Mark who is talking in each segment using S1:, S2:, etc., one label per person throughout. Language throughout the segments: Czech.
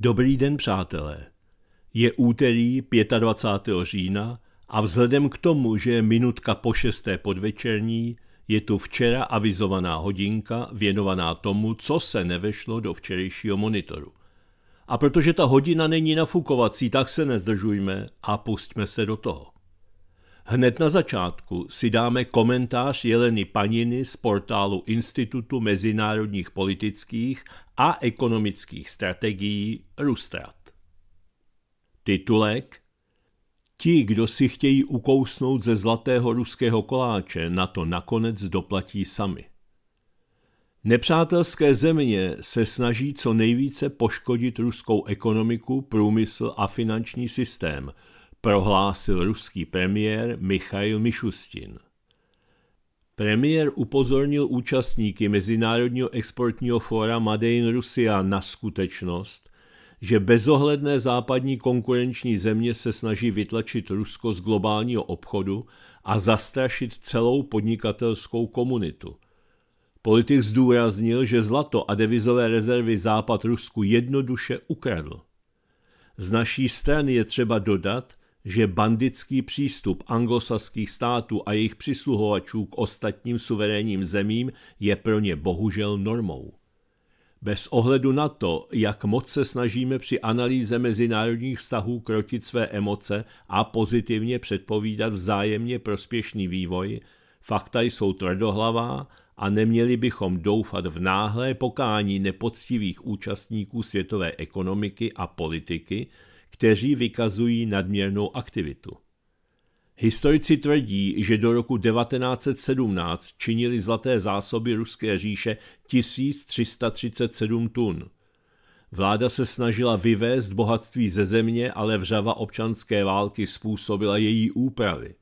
S1: Dobrý den, přátelé. Je úterý 25. října a vzhledem k tomu, že je minutka po šesté podvečerní, je tu včera avizovaná hodinka věnovaná tomu, co se nevešlo do včerejšího monitoru. A protože ta hodina není nafukovací, tak se nezdržujme a pustíme se do toho. Hned na začátku si dáme komentář Jeleny Paniny z portálu Institutu mezinárodních politických a ekonomických strategií Rustrat. Titulek Ti, kdo si chtějí ukousnout ze zlatého ruského koláče, na to nakonec doplatí sami. Nepřátelské země se snaží co nejvíce poškodit ruskou ekonomiku, průmysl a finanční systém – prohlásil ruský premiér Michail Mišustin. Premiér upozornil účastníky Mezinárodního exportního fóra Madein Rusia na skutečnost, že bezohledné západní konkurenční země se snaží vytlačit Rusko z globálního obchodu a zastrašit celou podnikatelskou komunitu. Politik zdůraznil, že zlato a devizové rezervy Západ Rusku jednoduše ukradl. Z naší strany je třeba dodat, že bandický přístup anglosaských států a jejich přisluhovačů k ostatním suverénním zemím je pro ně bohužel normou. Bez ohledu na to, jak moc se snažíme při analýze mezinárodních vztahů krotit své emoce a pozitivně předpovídat vzájemně prospěšný vývoj, fakta jsou tvrdohlavá a neměli bychom doufat v náhlé pokání nepoctivých účastníků světové ekonomiky a politiky, kteří vykazují nadměrnou aktivitu. Historici tvrdí, že do roku 1917 činili zlaté zásoby Ruské říše 1337 tun. Vláda se snažila vyvést bohatství ze země, ale vřava občanské války způsobila její úpravy.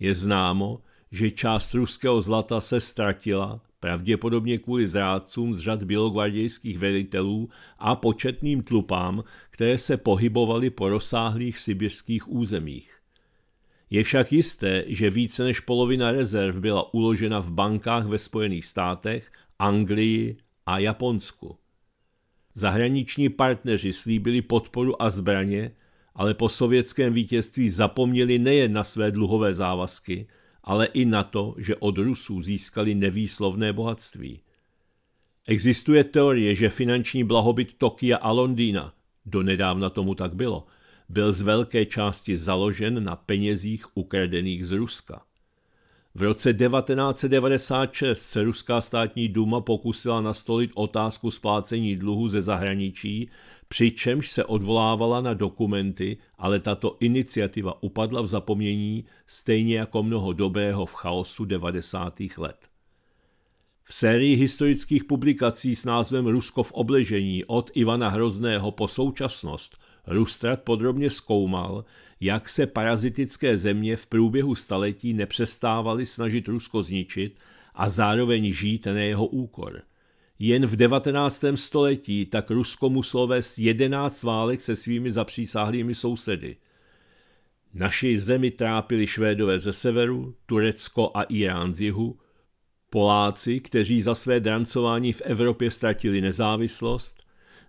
S1: Je známo, že část ruského zlata se ztratila pravděpodobně kvůli zrádcům z řad bělogvardějských velitelů a početným tlupám, které se pohybovaly po rozsáhlých sibirských územích. Je však jisté, že více než polovina rezerv byla uložena v bankách ve Spojených státech, Anglii a Japonsku. Zahraniční partneři slíbili podporu a zbraně, ale po sovětském vítězství zapomněli nejen na své dluhové závazky, ale i na to, že od Rusů získali nevýslovné bohatství. Existuje teorie, že finanční blahobyt Tokia a Londýna, donedávna tomu tak bylo, byl z velké části založen na penězích ukradených z Ruska. V roce 1996 se Ruská státní duma pokusila nastolit otázku splácení dluhu ze zahraničí přičemž se odvolávala na dokumenty, ale tato iniciativa upadla v zapomnění stejně jako mnoho dobrého v chaosu 90. let. V sérii historických publikací s názvem Rusko v obležení od Ivana Hrozného po současnost Rustrat podrobně zkoumal, jak se parazitické země v průběhu staletí nepřestávaly snažit Rusko zničit a zároveň žít na jeho úkor – jen v 19. století tak Rusko muselo vést 11 válek se svými zapřísáhlými sousedy. Naši zemi trápili Švédové ze severu, Turecko a Irán z jihu, Poláci, kteří za své drancování v Evropě ztratili nezávislost,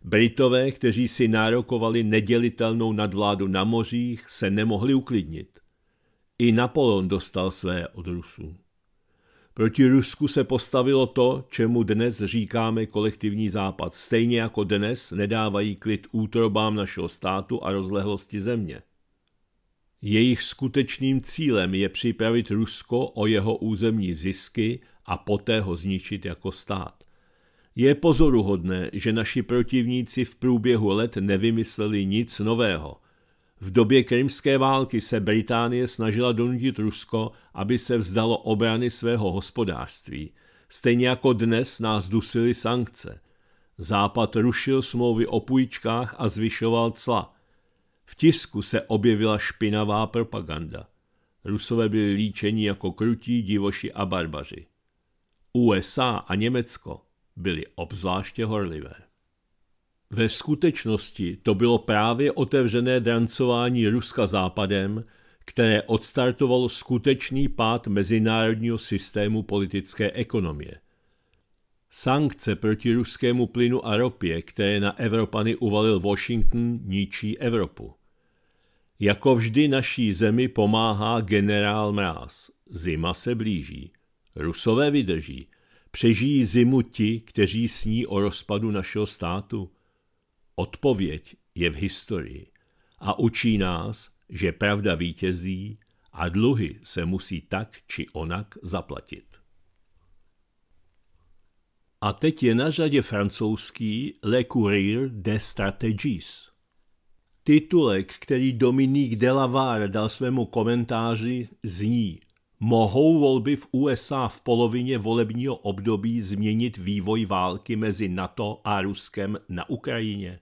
S1: Britové, kteří si nárokovali nedělitelnou nadvládu na mořích, se nemohli uklidnit. I Napoleon dostal své od Rusů. Proti Rusku se postavilo to, čemu dnes říkáme kolektivní západ. Stejně jako dnes nedávají klid útrobám našeho státu a rozlehlosti země. Jejich skutečným cílem je připravit Rusko o jeho územní zisky a poté ho zničit jako stát. Je pozoruhodné, že naši protivníci v průběhu let nevymysleli nic nového – v době krymské války se Británie snažila donutit Rusko, aby se vzdalo obrany svého hospodářství. Stejně jako dnes nás dusily sankce. Západ rušil smlouvy o půjčkách a zvyšoval cla. V tisku se objevila špinavá propaganda. Rusové byli líčeni jako krutí, divoši a barbaři. USA a Německo byly obzvláště horlivé. Ve skutečnosti to bylo právě otevřené drancování Ruska západem, které odstartovalo skutečný pád mezinárodního systému politické ekonomie. Sankce proti ruskému plynu a ropě, které na Evropany uvalil Washington, ničí Evropu. Jako vždy naší zemi pomáhá generál Mráz. Zima se blíží. Rusové vydrží. Přežijí zimu ti, kteří sní o rozpadu našeho státu. Odpověď je v historii a učí nás, že pravda vítězí a dluhy se musí tak či onak zaplatit. A teď je na řadě francouzský Le Courrier des Stratégies. Titulek, který Dominique Delavar dal svému komentáři, zní Mohou volby v USA v polovině volebního období změnit vývoj války mezi NATO a Ruskem na Ukrajině?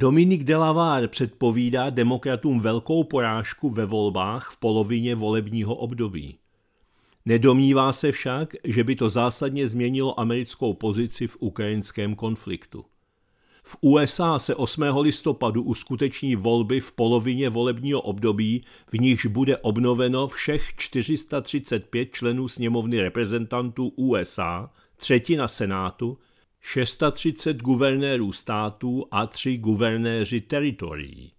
S1: Dominik Delavár předpovídá demokratům velkou porážku ve volbách v polovině volebního období. Nedomnívá se však, že by to zásadně změnilo americkou pozici v ukrajinském konfliktu. V USA se 8. listopadu uskuteční volby v polovině volebního období, v nichž bude obnoveno všech 435 členů sněmovny reprezentantů USA, třetina Senátu 630 guvernérů států a 3 guvernéři teritorií.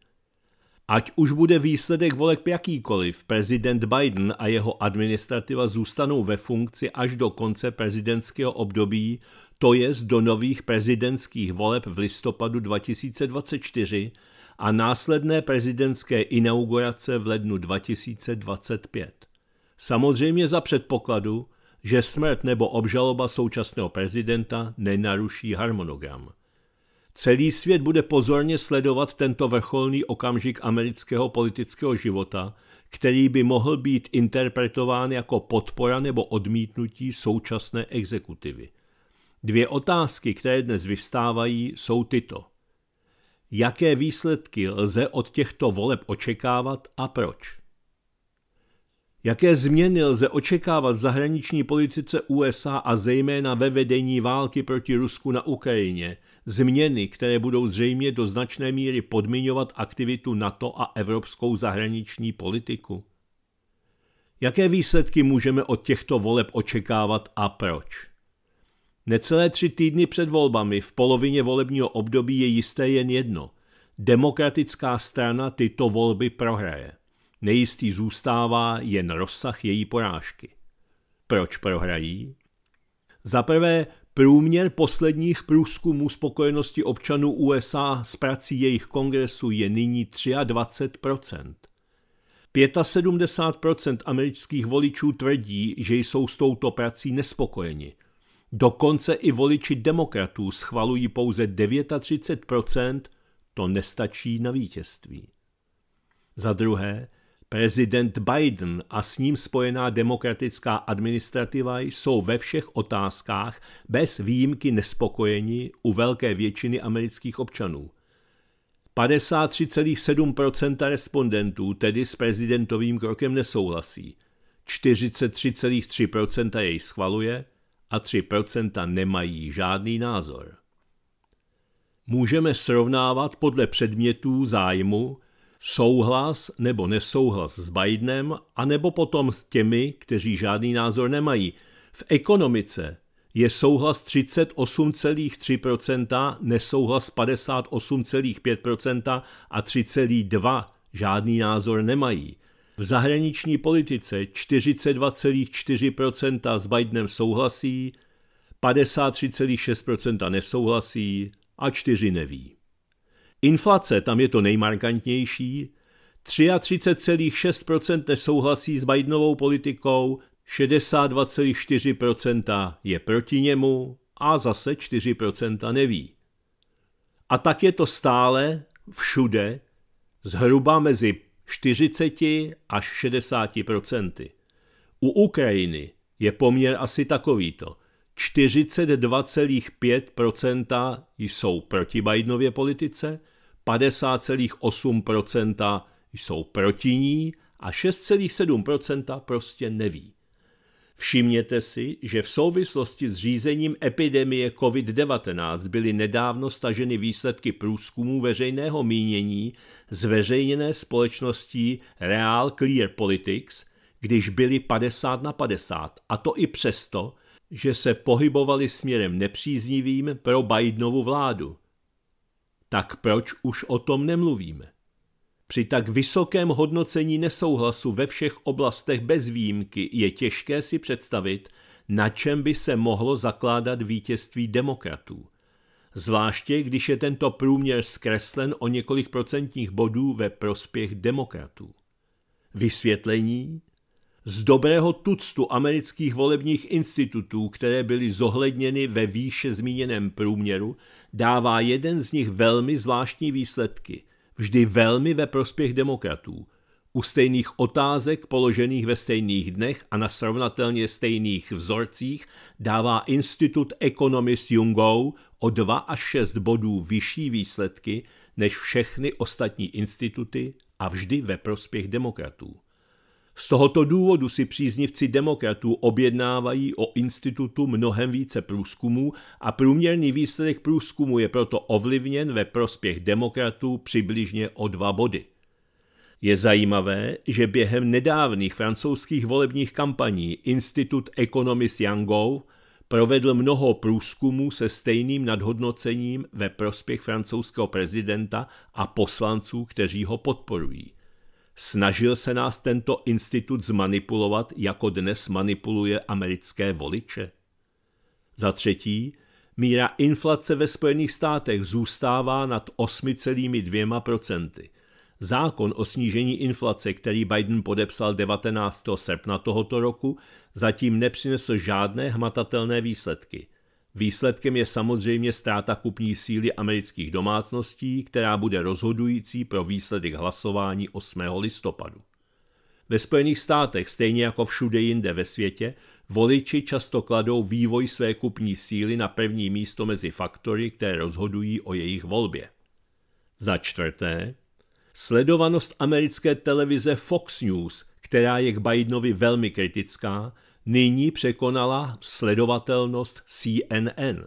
S1: Ať už bude výsledek voleb jakýkoliv, prezident Biden a jeho administrativa zůstanou ve funkci až do konce prezidentského období, to jest do nových prezidentských voleb v listopadu 2024 a následné prezidentské inaugurace v lednu 2025. Samozřejmě za předpokladu, že smrt nebo obžaloba současného prezidenta nenaruší harmonogram. Celý svět bude pozorně sledovat tento vrcholný okamžik amerického politického života, který by mohl být interpretován jako podpora nebo odmítnutí současné exekutivy. Dvě otázky, které dnes vyvstávají, jsou tyto. Jaké výsledky lze od těchto voleb očekávat a proč? Jaké změny lze očekávat v zahraniční politice USA a zejména ve vedení války proti Rusku na Ukrajině? Změny, které budou zřejmě do značné míry podmiňovat aktivitu NATO a evropskou zahraniční politiku? Jaké výsledky můžeme od těchto voleb očekávat a proč? Necelé tři týdny před volbami v polovině volebního období je jisté jen jedno. Demokratická strana tyto volby prohraje. Nejistý zůstává jen rozsah její porážky. Proč prohrají? Za prvé, průměr posledních průzkumů spokojenosti občanů USA s prací jejich kongresu je nyní 23%. 75% amerických voličů tvrdí, že jsou s touto prací nespokojeni. Dokonce i voliči demokratů schvalují pouze 39%, to nestačí na vítězství. Za druhé, Prezident Biden a s ním spojená demokratická administrativa jsou ve všech otázkách bez výjimky nespokojeni u velké většiny amerických občanů. 53,7 respondentů tedy s prezidentovým krokem nesouhlasí, 43,3 jej schvaluje a 3 nemají žádný názor. Můžeme srovnávat podle předmětů zájmu souhlas nebo nesouhlas s Bidenem, anebo potom s těmi, kteří žádný názor nemají. V ekonomice je souhlas 38,3%, nesouhlas 58,5% a 3,2% žádný názor nemají. V zahraniční politice 42,4% s Bidenem souhlasí, 53,6% nesouhlasí a 4 neví. Inflace, tam je to nejmarkantnější, 33,6% nesouhlasí s Bidenovou politikou, 62,4% je proti němu a zase 4% neví. A tak je to stále všude zhruba mezi 40 až 60 U Ukrajiny je poměr asi takovýto. 42,5 jsou proti Bidenově politice, 50,8% jsou proti ní a 6,7% prostě neví. Všimněte si, že v souvislosti s řízením epidemie COVID-19 byly nedávno staženy výsledky průzkumů veřejného mínění zveřejněné společností Real Clear Politics, když byly 50 na 50, a to i přesto, že se pohybovali směrem nepříznivým pro Bidenovu vládu tak proč už o tom nemluvíme? Při tak vysokém hodnocení nesouhlasu ve všech oblastech bez výjimky je těžké si představit, na čem by se mohlo zakládat vítězství demokratů. Zvláště, když je tento průměr zkreslen o několik procentních bodů ve prospěch demokratů. Vysvětlení? Z dobrého tuctu amerických volebních institutů, které byly zohledněny ve výše zmíněném průměru, dává jeden z nich velmi zvláštní výsledky, vždy velmi ve prospěch demokratů. U stejných otázek položených ve stejných dnech a na srovnatelně stejných vzorcích dává Institut Economist Jungou o 2 až 6 bodů vyšší výsledky než všechny ostatní instituty a vždy ve prospěch demokratů. Z tohoto důvodu si příznivci demokratů objednávají o institutu mnohem více průzkumů a průměrný výsledek průzkumu je proto ovlivněn ve prospěch demokratů přibližně o dva body. Je zajímavé, že během nedávných francouzských volebních kampaní Institut Economist Yangou provedl mnoho průzkumů se stejným nadhodnocením ve prospěch francouzského prezidenta a poslanců, kteří ho podporují. Snažil se nás tento institut zmanipulovat, jako dnes manipuluje americké voliče? Za třetí, míra inflace ve Spojených státech zůstává nad 8,2%. Zákon o snížení inflace, který Biden podepsal 19. srpna tohoto roku, zatím nepřinesl žádné hmatatelné výsledky – Výsledkem je samozřejmě ztráta kupní síly amerických domácností, která bude rozhodující pro výsledek hlasování 8. listopadu. Ve Spojených státech, stejně jako všude jinde ve světě, voliči často kladou vývoj své kupní síly na první místo mezi faktory, které rozhodují o jejich volbě. Za čtvrté, sledovanost americké televize Fox News, která je k Bidenovi velmi kritická, nyní překonala sledovatelnost CNN.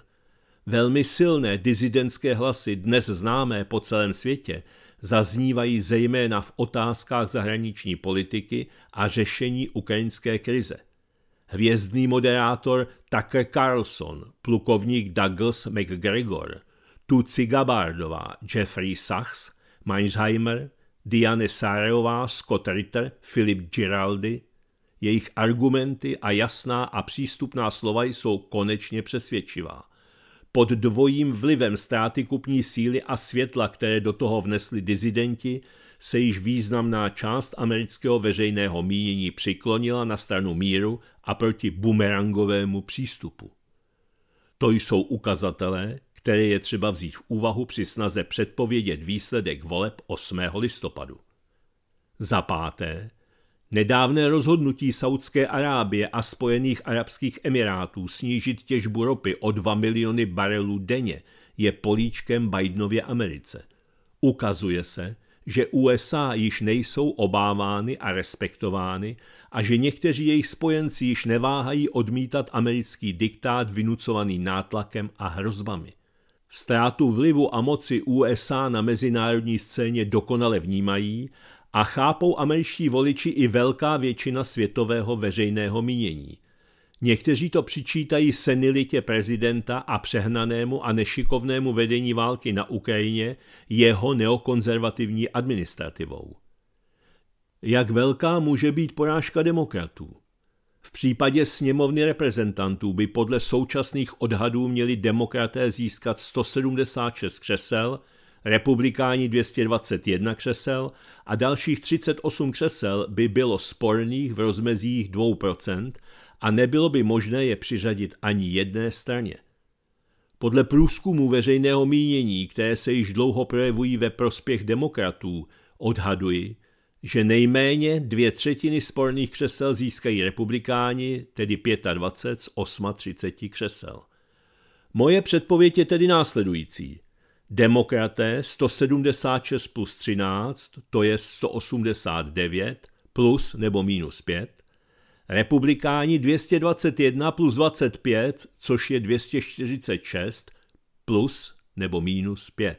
S1: Velmi silné dizidentské hlasy, dnes známé po celém světě, zaznívají zejména v otázkách zahraniční politiky a řešení ukrajinské krize. Hvězdný moderátor Tucker Carlson, plukovník Douglas McGregor, Tuci Gabardová, Jeffrey Sachs, Meinsheimer, Diane Sarajová, Scott Ritter, Philip Giraldi, jejich argumenty a jasná a přístupná slova jsou konečně přesvědčivá. Pod dvojím vlivem ztráty kupní síly a světla, které do toho vnesli dizidenti, se již významná část amerického veřejného mínění přiklonila na stranu míru a proti bumerangovému přístupu. To jsou ukazatelé, které je třeba vzít v úvahu při snaze předpovědět výsledek voleb 8. listopadu. Za páté, Nedávné rozhodnutí Saudské Arábie a Spojených Arabských Emirátů snížit těžbu ropy o 2 miliony barelů denně je políčkem Bidenově Americe. Ukazuje se, že USA již nejsou obávány a respektovány a že někteří jejich spojenci již neváhají odmítat americký diktát vynucovaný nátlakem a hrozbami. Ztrátu vlivu a moci USA na mezinárodní scéně dokonale vnímají a chápou američtí voliči i velká většina světového veřejného mínění. Někteří to přičítají senilitě prezidenta a přehnanému a nešikovnému vedení války na Ukrajině jeho neokonzervativní administrativou. Jak velká může být porážka demokratů? V případě sněmovny reprezentantů by podle současných odhadů měli demokraté získat 176 křesel – republikáni 221 křesel a dalších 38 křesel by bylo sporných v rozmezích 2% a nebylo by možné je přiřadit ani jedné straně. Podle průzkumu veřejného mínění, které se již dlouho projevují ve prospěch demokratů, odhaduji, že nejméně dvě třetiny sporných křesel získají republikáni, tedy 25 z 38 křesel. Moje předpověď je tedy následující demokraté 176 plus 13, to je 189, plus nebo minus 5, republikáni 221 plus 25, což je 246, plus nebo minus 5.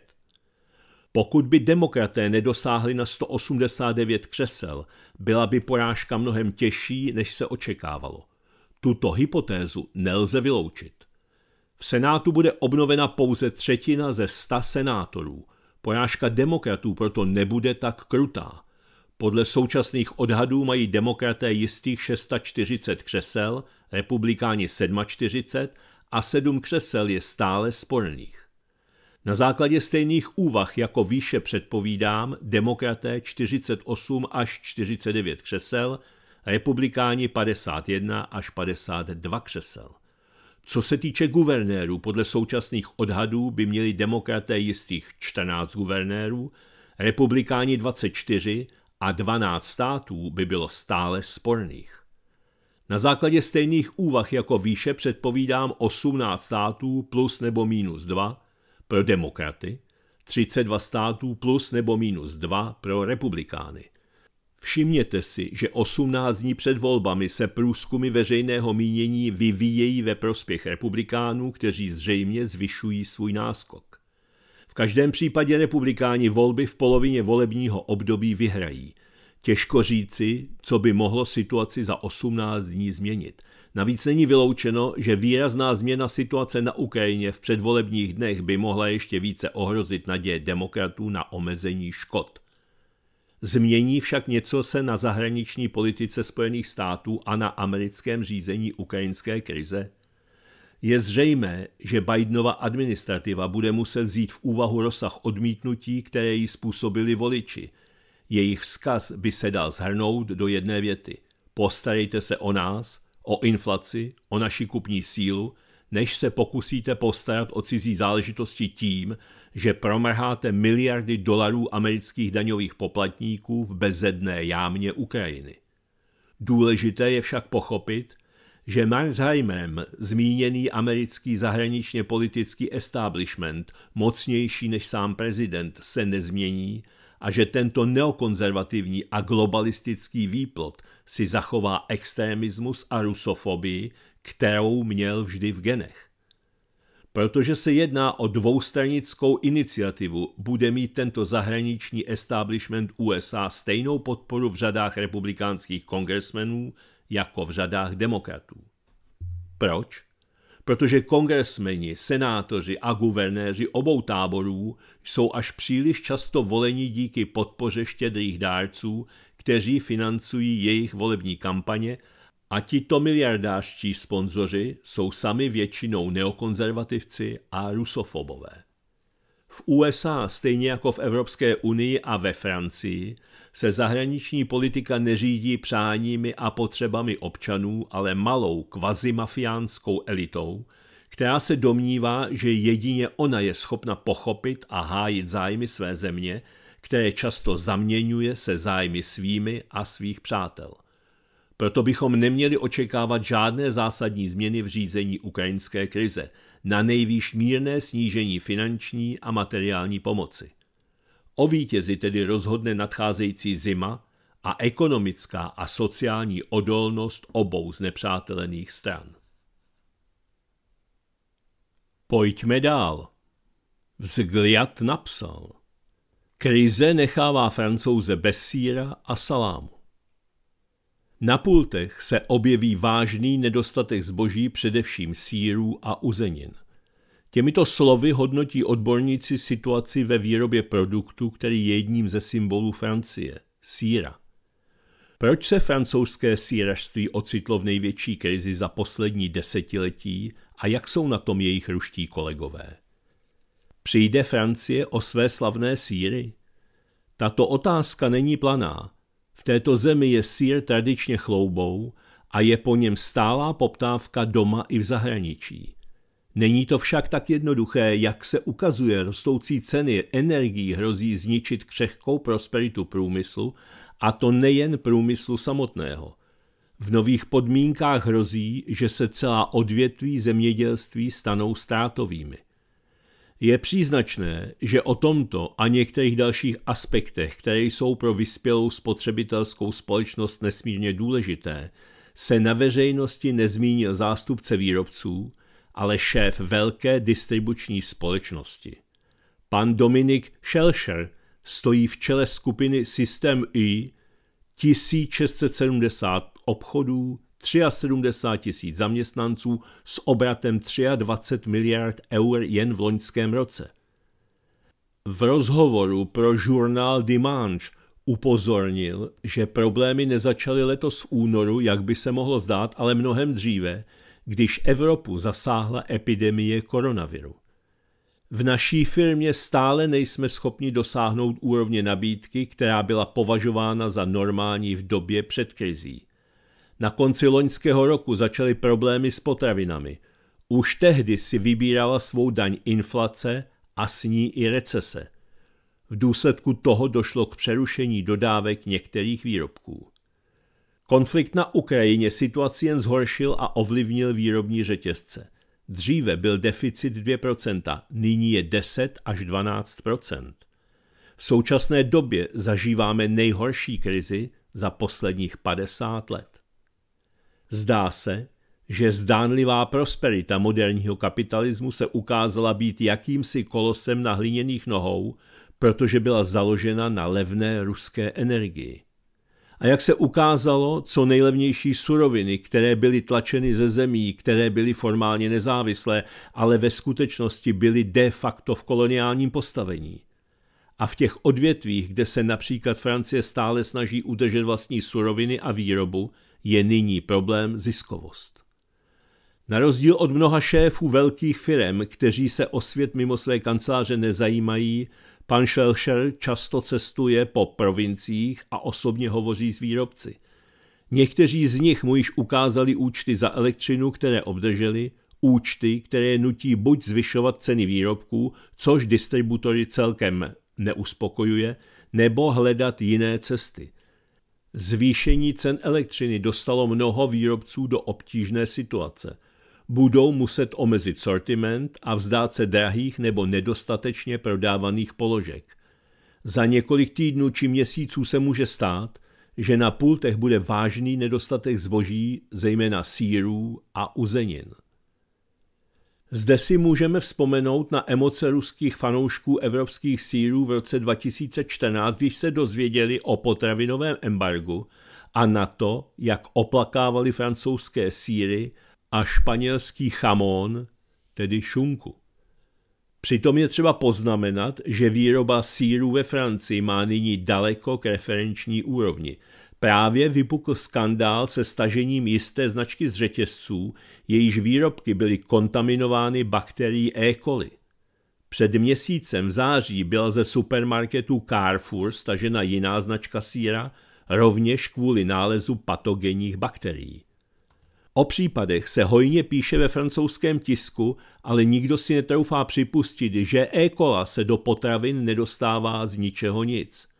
S1: Pokud by demokraté nedosáhli na 189 křesel, byla by porážka mnohem těžší, než se očekávalo. Tuto hypotézu nelze vyloučit. Senátu bude obnovena pouze třetina ze sta senátorů. Porážka demokratů proto nebude tak krutá. Podle současných odhadů mají demokraté jistých 640 křesel, republikáni 47 a 7 křesel je stále sporných. Na základě stejných úvah, jako výše předpovídám, demokraté 48 až 49 křesel, republikáni 51 až 52 křesel. Co se týče guvernérů, podle současných odhadů by měli demokraté jistých 14 guvernérů, republikáni 24 a 12 států by bylo stále sporných. Na základě stejných úvah jako výše předpovídám 18 států plus nebo minus 2 pro demokraty, 32 států plus nebo minus 2 pro republikány. Všimněte si, že 18 dní před volbami se průzkumy veřejného mínění vyvíjejí ve prospěch republikánů, kteří zřejmě zvyšují svůj náskok. V každém případě republikáni volby v polovině volebního období vyhrají. Těžko říci, co by mohlo situaci za 18 dní změnit. Navíc není vyloučeno, že výrazná změna situace na Ukrajině v předvolebních dnech by mohla ještě více ohrozit naděje demokratů na omezení škod. Změní však něco se na zahraniční politice Spojených států a na americkém řízení ukrajinské krize? Je zřejmé, že Bidenova administrativa bude muset vzít v úvahu rozsah odmítnutí, které jí způsobili voliči. Jejich vzkaz by se dal zhrnout do jedné věty. Postarejte se o nás, o inflaci, o naši kupní sílu než se pokusíte postarat o cizí záležitosti tím, že promrháte miliardy dolarů amerických daňových poplatníků v bezedné jámě Ukrajiny. Důležité je však pochopit, že Marzheimerem zmíněný americký zahraničně politický establishment, mocnější než sám prezident, se nezmění a že tento neokonzervativní a globalistický výplot si zachová extremismus a rusofobii, kterou měl vždy v genech. Protože se jedná o dvoustranickou iniciativu, bude mít tento zahraniční establishment USA stejnou podporu v řadách republikánských kongresmenů jako v řadách demokratů. Proč? Protože kongresmeni, senátoři a guvernéři obou táborů jsou až příliš často voleni díky podpoře štědrých dárců, kteří financují jejich volební kampaně – a tito miliardářští sponzoři jsou sami většinou neokonzervativci a rusofobové. V USA, stejně jako v Evropské unii a ve Francii, se zahraniční politika neřídí přáními a potřebami občanů, ale malou kvazimafiánskou elitou, která se domnívá, že jedině ona je schopna pochopit a hájit zájmy své země, které často zaměňuje se zájmy svými a svých přátel. Proto bychom neměli očekávat žádné zásadní změny v řízení ukrajinské krize, na nejvýš mírné snížení finanční a materiální pomoci. O vítězi tedy rozhodne nadcházející zima a ekonomická a sociální odolnost obou z nepřátelených stran. Pojďme dál. Vzgliat napsal. Krize nechává francouze bez síra a salámu. Na pultech se objeví vážný nedostatek zboží, především sírů a uzenin. Těmito slovy hodnotí odborníci situaci ve výrobě produktu, který je jedním ze symbolů Francie – síra. Proč se francouzské sírařství ocitlo v největší krizi za poslední desetiletí a jak jsou na tom jejich ruští kolegové? Přijde Francie o své slavné síry? Tato otázka není planá, v této zemi je sír tradičně chloubou a je po něm stálá poptávka doma i v zahraničí. Není to však tak jednoduché, jak se ukazuje, rostoucí ceny energií hrozí zničit křehkou prosperitu průmyslu, a to nejen průmyslu samotného. V nových podmínkách hrozí, že se celá odvětví zemědělství stanou ztrátovými. Je příznačné, že o tomto a některých dalších aspektech, které jsou pro vyspělou spotřebitelskou společnost nesmírně důležité, se na veřejnosti nezmínil zástupce výrobců, ale šéf velké distribuční společnosti. Pan Dominik Schelscher stojí v čele skupiny System I 1670 obchodů, 73 tisíc zaměstnanců s obratem 23 miliard eur jen v loňském roce. V rozhovoru pro žurnál Dimanche upozornil, že problémy nezačaly letos v únoru, jak by se mohlo zdát, ale mnohem dříve, když Evropu zasáhla epidemie koronaviru. V naší firmě stále nejsme schopni dosáhnout úrovně nabídky, která byla považována za normální v době před krizí. Na konci loňského roku začaly problémy s potravinami. Už tehdy si vybírala svou daň inflace a s ní i recese. V důsledku toho došlo k přerušení dodávek některých výrobků. Konflikt na Ukrajině situaci jen zhoršil a ovlivnil výrobní řetězce. Dříve byl deficit 2%, nyní je 10 až 12%. V současné době zažíváme nejhorší krizi za posledních 50 let. Zdá se, že zdánlivá prosperita moderního kapitalismu se ukázala být jakýmsi kolosem na hliněných nohou, protože byla založena na levné ruské energii. A jak se ukázalo, co nejlevnější suroviny, které byly tlačeny ze zemí, které byly formálně nezávislé, ale ve skutečnosti byly de facto v koloniálním postavení. A v těch odvětvích, kde se například Francie stále snaží udržet vlastní suroviny a výrobu, je nyní problém ziskovost. Na rozdíl od mnoha šéfů velkých firm, kteří se o svět mimo své kanceláře nezajímají, pan Schelcher často cestuje po provinciích a osobně hovoří s výrobci. Někteří z nich mu již ukázali účty za elektřinu, které obdrželi, účty, které nutí buď zvyšovat ceny výrobků, což distributory celkem neuspokojuje, nebo hledat jiné cesty. Zvýšení cen elektřiny dostalo mnoho výrobců do obtížné situace. Budou muset omezit sortiment a vzdát se drahých nebo nedostatečně prodávaných položek. Za několik týdnů či měsíců se může stát, že na pultech bude vážný nedostatek zboží, zejména sírů a uzenin. Zde si můžeme vzpomenout na emoce ruských fanoušků evropských sírů v roce 2014, když se dozvěděli o potravinovém embargu a na to, jak oplakávali francouzské síry a španělský chamón, tedy šunku. Přitom je třeba poznamenat, že výroba sírů ve Francii má nyní daleko k referenční úrovni. Právě vypukl skandál se stažením jisté značky z řetězců, jejíž výrobky byly kontaminovány bakterií E. coli. Před měsícem v září byla ze supermarketu Carrefour stažena jiná značka síra, rovněž kvůli nálezu patogenních bakterií. O případech se hojně píše ve francouzském tisku, ale nikdo si netroufá připustit, že E. cola se do potravin nedostává z ničeho nic –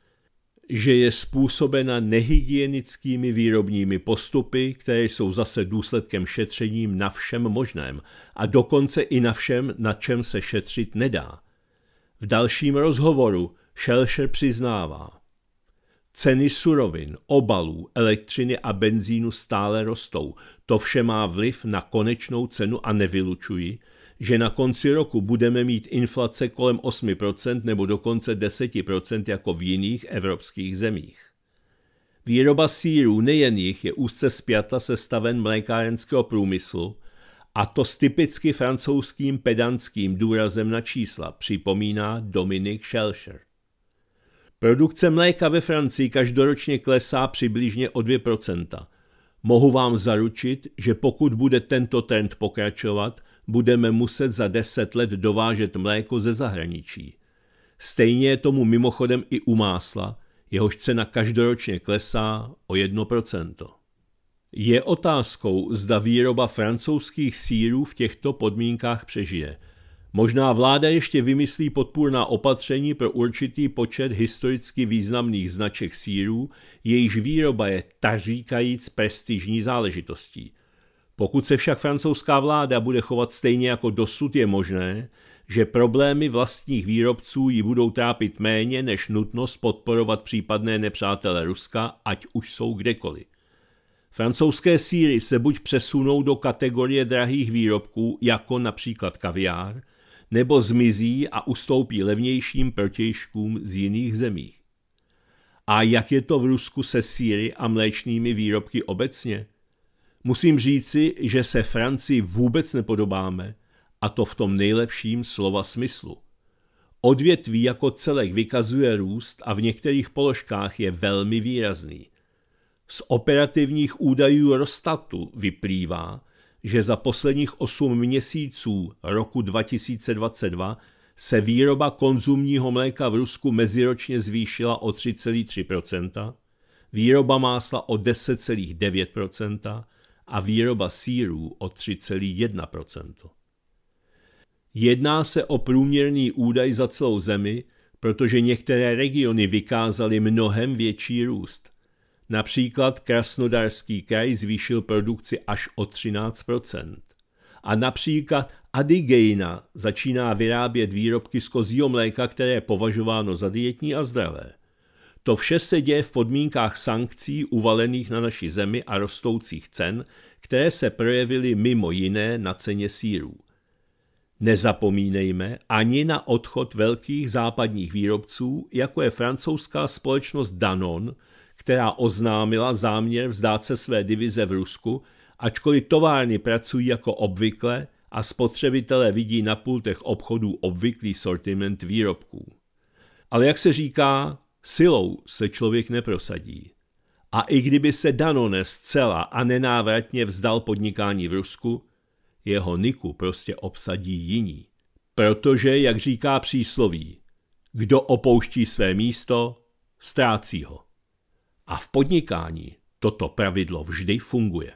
S1: že je způsobena nehygienickými výrobními postupy, které jsou zase důsledkem šetřením na všem možném a dokonce i na všem, na čem se šetřit nedá. V dalším rozhovoru Šelšer přiznává, Ceny surovin, obalů, elektřiny a benzínu stále rostou. To vše má vliv na konečnou cenu a nevylučuji, že na konci roku budeme mít inflace kolem 8% nebo dokonce 10% jako v jiných evropských zemích. Výroba sírů nejen jich je úzce spjata se staven mlékárenského průmyslu, a to s typicky francouzským pedantským důrazem na čísla, připomíná Dominik Schelcher. Produkce mléka ve Francii každoročně klesá přibližně o 2%. Mohu vám zaručit, že pokud bude tento trend pokračovat, budeme muset za deset let dovážet mléko ze zahraničí. Stejně je tomu mimochodem i u másla, jehož cena každoročně klesá o 1%. Je otázkou, zda výroba francouzských sírů v těchto podmínkách přežije. Možná vláda ještě vymyslí podpůrná opatření pro určitý počet historicky významných značek sírů, jejíž výroba je taříkajíc prestižní záležitostí – pokud se však francouzská vláda bude chovat stejně jako dosud, je možné, že problémy vlastních výrobců ji budou trápit méně než nutnost podporovat případné nepřátele Ruska, ať už jsou kdekoliv. Francouzské síry se buď přesunou do kategorie drahých výrobků, jako například kaviár, nebo zmizí a ustoupí levnějším protějškům z jiných zemích. A jak je to v Rusku se síry a mléčnými výrobky obecně? Musím říci, že se Francii vůbec nepodobáme, a to v tom nejlepším slova smyslu. Odvětví jako celek vykazuje růst a v některých položkách je velmi výrazný. Z operativních údajů Rostatu vyplývá, že za posledních 8 měsíců roku 2022 se výroba konzumního mléka v Rusku meziročně zvýšila o 3,3%, výroba másla o 10,9%, a výroba sírů o 3,1 Jedná se o průměrný údaj za celou zemi, protože některé regiony vykázaly mnohem větší růst. Například Krasnodarský kraj zvýšil produkci až o 13 A například Adigeina začíná vyrábět výrobky z kozího mléka, které je považováno za dietní a zdravé. To vše se děje v podmínkách sankcí uvalených na naši zemi a rostoucích cen, které se projevily mimo jiné na ceně sírů. Nezapomínejme ani na odchod velkých západních výrobců, jako je francouzská společnost Danon, která oznámila záměr vzdát se své divize v Rusku, ačkoliv továrny pracují jako obvykle a spotřebitelé vidí na pultech obchodů obvyklý sortiment výrobků. Ale jak se říká, Silou se člověk neprosadí. A i kdyby se Danone zcela a nenávratně vzdal podnikání v Rusku, jeho Niku prostě obsadí jiní. Protože, jak říká přísloví, kdo opouští své místo, ztrácí ho. A v podnikání toto pravidlo vždy funguje.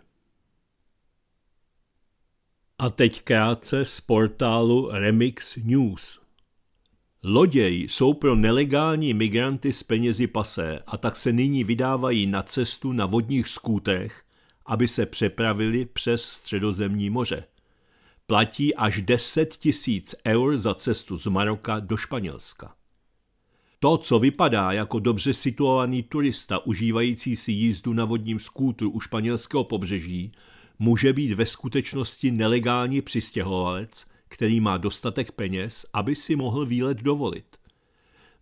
S1: A teď krátce z portálu Remix News. Loděj jsou pro nelegální migranty z penězi pasé a tak se nyní vydávají na cestu na vodních skútech, aby se přepravili přes středozemní moře. Platí až 10 tisíc eur za cestu z Maroka do Španělska. To, co vypadá jako dobře situovaný turista užívající si jízdu na vodním skútru u španělského pobřeží, může být ve skutečnosti nelegální přistěhovalec, který má dostatek peněz, aby si mohl výlet dovolit.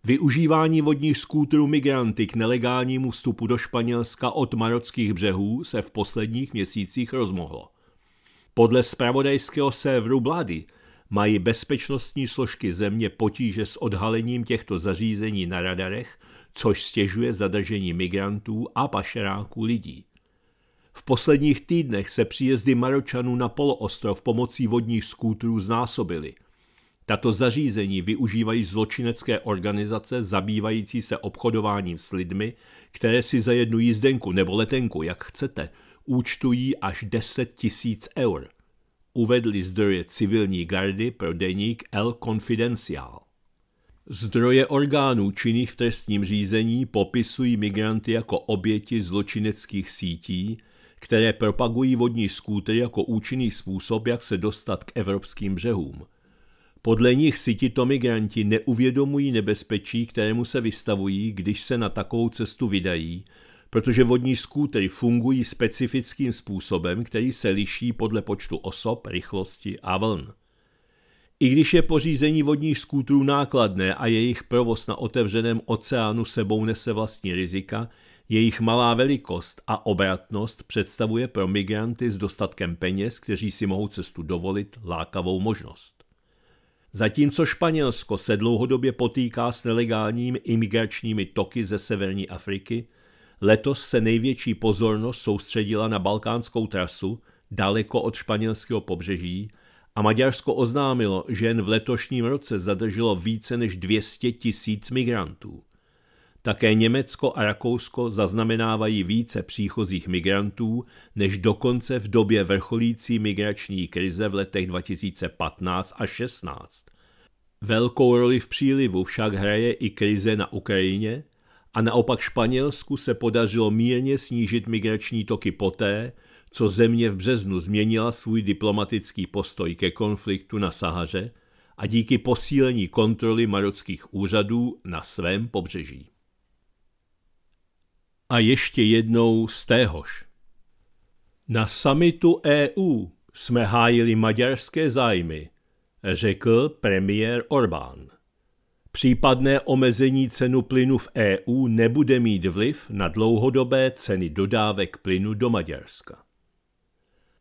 S1: Využívání vodních skútrů migranty k nelegálnímu vstupu do Španělska od marockých břehů se v posledních měsících rozmohlo. Podle zpravodajského serveru Blady mají bezpečnostní složky země potíže s odhalením těchto zařízení na radarech, což stěžuje zadržení migrantů a pašeráků lidí. V posledních týdnech se příjezdy Maročanů na poloostrov pomocí vodních skútrů znásobily. Tato zařízení využívají zločinecké organizace zabývající se obchodováním s lidmi, které si za jednu jízdenku nebo letenku, jak chcete, účtují až 10 tisíc eur. Uvedli zdroje civilní gardy pro deník El Confidencial. Zdroje orgánů činných v trestním řízení popisují migranty jako oběti zločineckých sítí, které propagují vodní skútry jako účinný způsob, jak se dostat k evropským břehům. Podle nich si tito migranti neuvědomují nebezpečí, kterému se vystavují, když se na takovou cestu vydají, protože vodní skútry fungují specifickým způsobem, který se liší podle počtu osob, rychlosti a vln. I když je pořízení vodních skútrů nákladné a jejich provoz na otevřeném oceánu sebou nese vlastní rizika, jejich malá velikost a obratnost představuje pro migranty s dostatkem peněz, kteří si mohou cestu dovolit, lákavou možnost. Zatímco Španělsko se dlouhodobě potýká s nelegálními imigračními toky ze severní Afriky, letos se největší pozornost soustředila na balkánskou trasu daleko od španělského pobřeží a Maďarsko oznámilo, že jen v letošním roce zadrželo více než 200 tisíc migrantů. Také Německo a Rakousko zaznamenávají více příchozích migrantů než dokonce v době vrcholící migrační krize v letech 2015 a 16. Velkou roli v přílivu však hraje i krize na Ukrajině a naopak Španělsku se podařilo mírně snížit migrační toky poté, co země v březnu změnila svůj diplomatický postoj ke konfliktu na Sahaře a díky posílení kontroly marockých úřadů na svém pobřeží a ještě jednou z téhož. Na samitu EU jsme hájili maďarské zájmy, řekl premiér Orbán. Případné omezení cenu plynu v EU nebude mít vliv na dlouhodobé ceny dodávek plynu do Maďarska.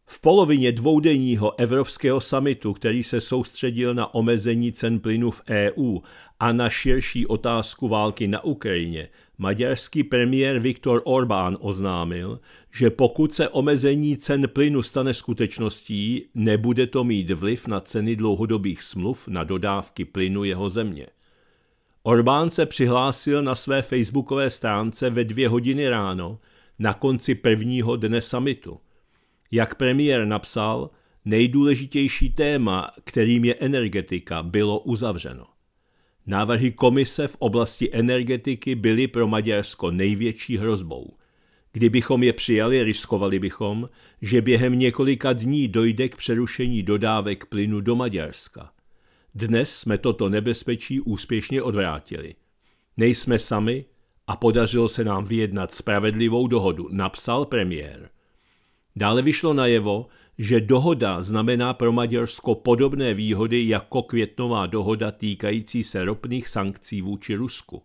S1: V polovině dvoudenního evropského samitu, který se soustředil na omezení cen plynu v EU a na širší otázku války na Ukrajině, Maďarský premiér Viktor Orbán oznámil, že pokud se omezení cen plynu stane skutečností, nebude to mít vliv na ceny dlouhodobých smluv na dodávky plynu jeho země. Orbán se přihlásil na své facebookové stránce ve dvě hodiny ráno na konci prvního dne samitu. Jak premiér napsal, nejdůležitější téma, kterým je energetika, bylo uzavřeno. Návrhy komise v oblasti energetiky byly pro Maďarsko největší hrozbou. Kdybychom je přijali, riskovali bychom, že během několika dní dojde k přerušení dodávek plynu do Maďarska. Dnes jsme toto nebezpečí úspěšně odvrátili. Nejsme sami a podařilo se nám vyjednat spravedlivou dohodu, napsal premiér. Dále vyšlo najevo, že dohoda znamená pro Maďarsko podobné výhody jako květnová dohoda týkající se ropných sankcí vůči Rusku.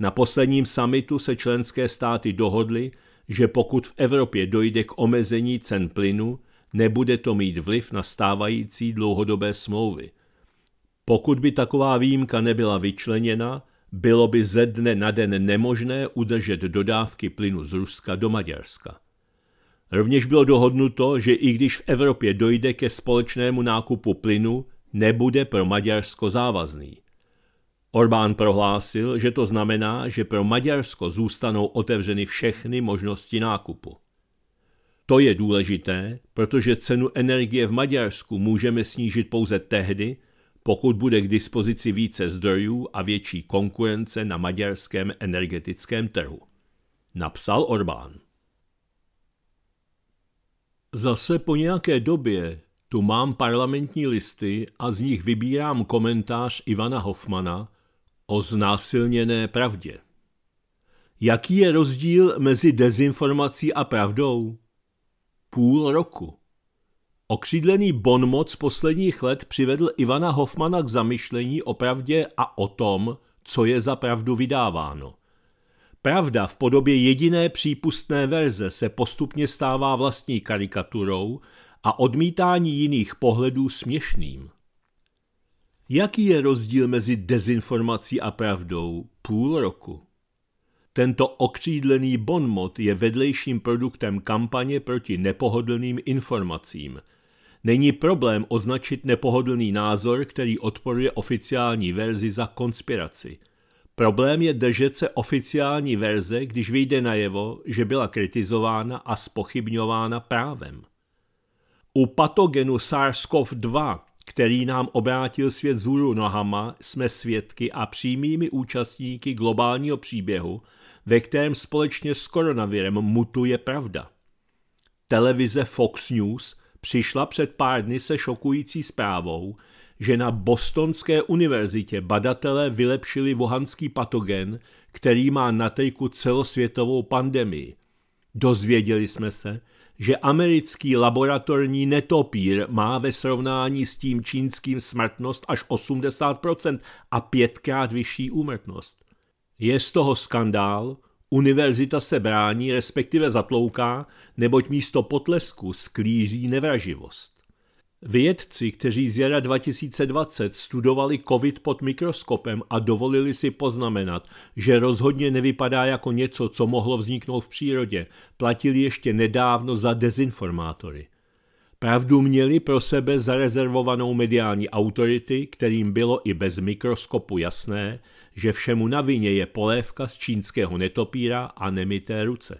S1: Na posledním samitu se členské státy dohodly, že pokud v Evropě dojde k omezení cen plynu, nebude to mít vliv na stávající dlouhodobé smlouvy. Pokud by taková výjimka nebyla vyčleněna, bylo by ze dne na den nemožné udržet dodávky plynu z Ruska do Maďarska. Rovněž bylo dohodnuto, že i když v Evropě dojde ke společnému nákupu plynu, nebude pro Maďarsko závazný. Orbán prohlásil, že to znamená, že pro Maďarsko zůstanou otevřeny všechny možnosti nákupu. To je důležité, protože cenu energie v Maďarsku můžeme snížit pouze tehdy, pokud bude k dispozici více zdrojů a větší konkurence na maďarském energetickém trhu. Napsal Orbán. Zase po nějaké době tu mám parlamentní listy a z nich vybírám komentář Ivana Hoffmana o znásilněné pravdě. Jaký je rozdíl mezi dezinformací a pravdou? Půl roku. Okřídlený bonmoc posledních let přivedl Ivana Hoffmana k zamyšlení o pravdě a o tom, co je za pravdu vydáváno. Pravda v podobě jediné přípustné verze se postupně stává vlastní karikaturou a odmítání jiných pohledů směšným. Jaký je rozdíl mezi dezinformací a pravdou? Půl roku. Tento okřídlený bonmot je vedlejším produktem kampaně proti nepohodlným informacím. Není problém označit nepohodlný názor, který odporuje oficiální verzi za konspiraci – Problém je držet se oficiální verze, když vyjde najevo, že byla kritizována a spochybňována právem. U patogenu SARS-CoV-2, který nám obrátil svět z hůru nohama, jsme svědky a přímými účastníky globálního příběhu, ve kterém společně s koronavirem mutuje pravda. Televize Fox News přišla před pár dny se šokující zprávou, že na Bostonské univerzitě badatelé vylepšili vohanský patogen, který má na tejku celosvětovou pandemii. Dozvěděli jsme se, že americký laboratorní netopír má ve srovnání s tím čínským smrtnost až 80% a pětkrát vyšší úmrtnost. Je z toho skandál, univerzita se brání, respektive zatlouká, neboť místo potlesku sklíří nevraživost. Vědci, kteří z jara 2020 studovali COVID pod mikroskopem a dovolili si poznamenat, že rozhodně nevypadá jako něco, co mohlo vzniknout v přírodě, platili ještě nedávno za dezinformátory. Pravdu měli pro sebe zarezervovanou mediální autority, kterým bylo i bez mikroskopu jasné, že všemu na vině je polévka z čínského netopíra a nemité ruce.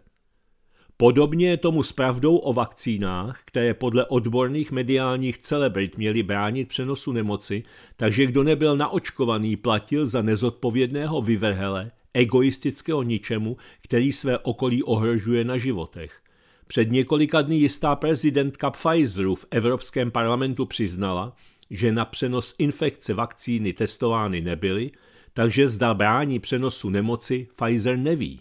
S1: Podobně je tomu s pravdou o vakcínách, které podle odborných mediálních celebrit měly bránit přenosu nemoci, takže kdo nebyl naočkovaný, platil za nezodpovědného vyvrhele, egoistického ničemu, který své okolí ohrožuje na životech. Před několika dny jistá prezidentka Pfizeru v Evropském parlamentu přiznala, že na přenos infekce vakcíny testovány nebyly, takže zda brání přenosu nemoci Pfizer neví.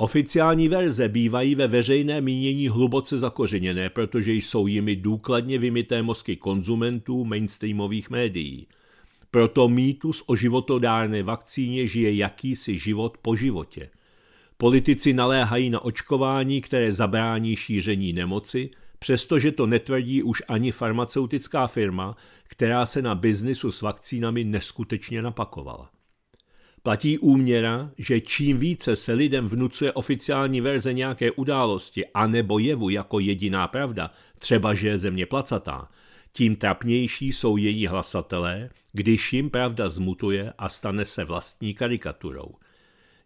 S1: Oficiální verze bývají ve veřejné mínění hluboce zakořeněné, protože jsou jimi důkladně vymité mozky konzumentů mainstreamových médií. Proto mýtus o životodárné vakcíně žije jakýsi život po životě. Politici naléhají na očkování, které zabrání šíření nemoci, přestože to netvrdí už ani farmaceutická firma, která se na biznisu s vakcínami neskutečně napakovala. Platí úměra, že čím více se lidem vnucuje oficiální verze nějaké události a nebo jevu jako jediná pravda, třeba že je země placatá, tím trapnější jsou její hlasatelé, když jim pravda zmutuje a stane se vlastní karikaturou.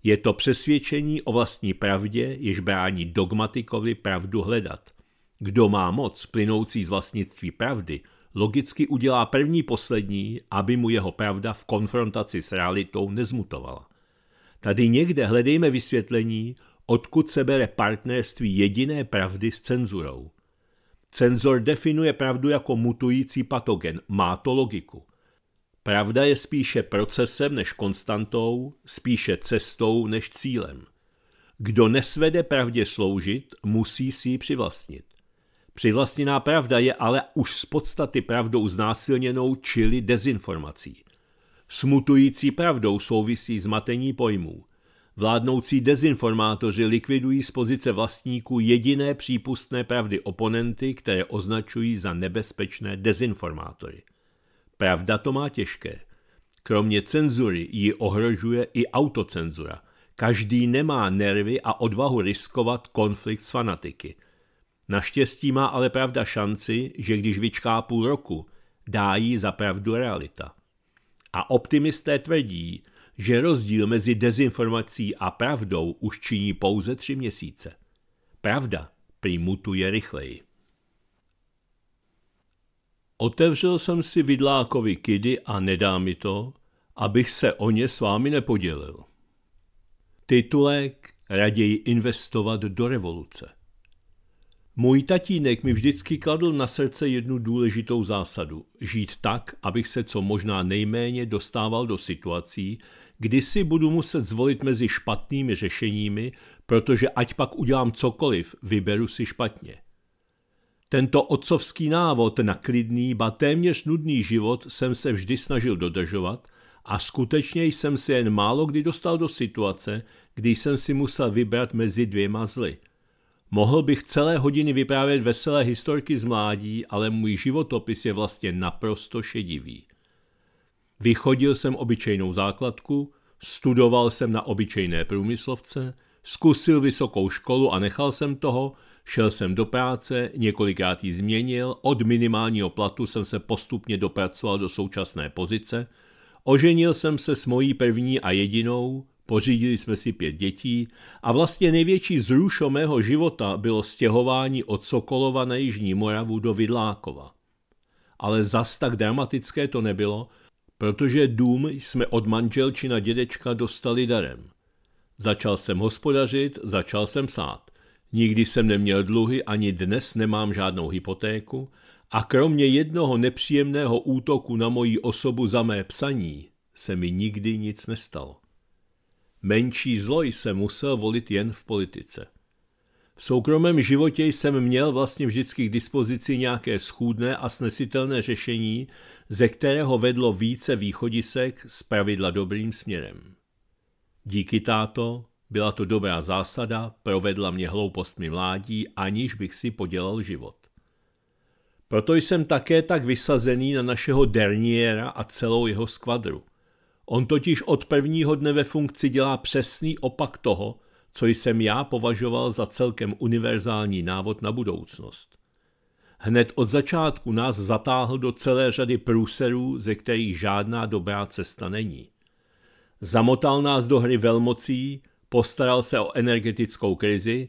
S1: Je to přesvědčení o vlastní pravdě, jež brání dogmatikovi pravdu hledat. Kdo má moc plynoucí z vlastnictví pravdy, logicky udělá první poslední, aby mu jeho pravda v konfrontaci s realitou nezmutovala. Tady někde hledejme vysvětlení, odkud se bere partnerství jediné pravdy s cenzurou. Cenzor definuje pravdu jako mutující patogen, má to logiku. Pravda je spíše procesem než konstantou, spíše cestou než cílem. Kdo nesvede pravdě sloužit, musí si ji přivlastnit. Přivlastněná pravda je ale už z podstaty pravdou znásilněnou, čili dezinformací. Smutující pravdou souvisí zmatení pojmů. Vládnoucí dezinformátoři likvidují z pozice vlastníků jediné přípustné pravdy oponenty, které označují za nebezpečné dezinformátory. Pravda to má těžké. Kromě cenzury ji ohrožuje i autocenzura. Každý nemá nervy a odvahu riskovat konflikt s fanatiky – Naštěstí má ale pravda šanci, že když vyčká půl roku, dá jí za pravdu realita. A optimisté tvrdí, že rozdíl mezi dezinformací a pravdou už činí pouze tři měsíce. Pravda primutuje rychleji. Otevřel jsem si vidlákovi kidy a nedá mi to, abych se o ně s vámi nepodělil. Titulek Raději investovat do revoluce – můj tatínek mi vždycky kladl na srdce jednu důležitou zásadu. Žít tak, abych se co možná nejméně dostával do situací, kdy si budu muset zvolit mezi špatnými řešeními, protože ať pak udělám cokoliv, vyberu si špatně. Tento otcovský návod na klidný, ba téměř nudný život jsem se vždy snažil dodržovat a skutečně jsem se jen málo kdy dostal do situace, kdy jsem si musel vybrat mezi dvěma zly – Mohl bych celé hodiny vyprávět veselé historky z mládí, ale můj životopis je vlastně naprosto šedivý. Vychodil jsem obyčejnou základku, studoval jsem na obyčejné průmyslovce, zkusil vysokou školu a nechal jsem toho, šel jsem do práce, několikrát ji změnil, od minimálního platu jsem se postupně dopracoval do současné pozice, oženil jsem se s mojí první a jedinou, Pořídili jsme si pět dětí a vlastně největší zrušo mého života bylo stěhování od Sokolova na Jižní Moravu do Vidlákova. Ale zas tak dramatické to nebylo, protože dům jsme od manželčina dědečka dostali darem. Začal jsem hospodařit, začal jsem sát. Nikdy jsem neměl dluhy, ani dnes nemám žádnou hypotéku a kromě jednoho nepříjemného útoku na moji osobu za mé psaní se mi nikdy nic nestalo. Menší zlo jsem musel volit jen v politice. V soukromém životě jsem měl vlastně vždycky k dispozici nějaké schůdné a snesitelné řešení, ze kterého vedlo více východisek z pravidla dobrým směrem. Díky táto, byla to dobrá zásada, provedla mě hloupostmi mládí, aniž bych si podělal život. Proto jsem také tak vysazený na našeho Derniera a celou jeho skvadru. On totiž od prvního dne ve funkci dělá přesný opak toho, co jsem já považoval za celkem univerzální návod na budoucnost. Hned od začátku nás zatáhl do celé řady průserů, ze kterých žádná dobrá cesta není. Zamotal nás do hry velmocí, postaral se o energetickou krizi,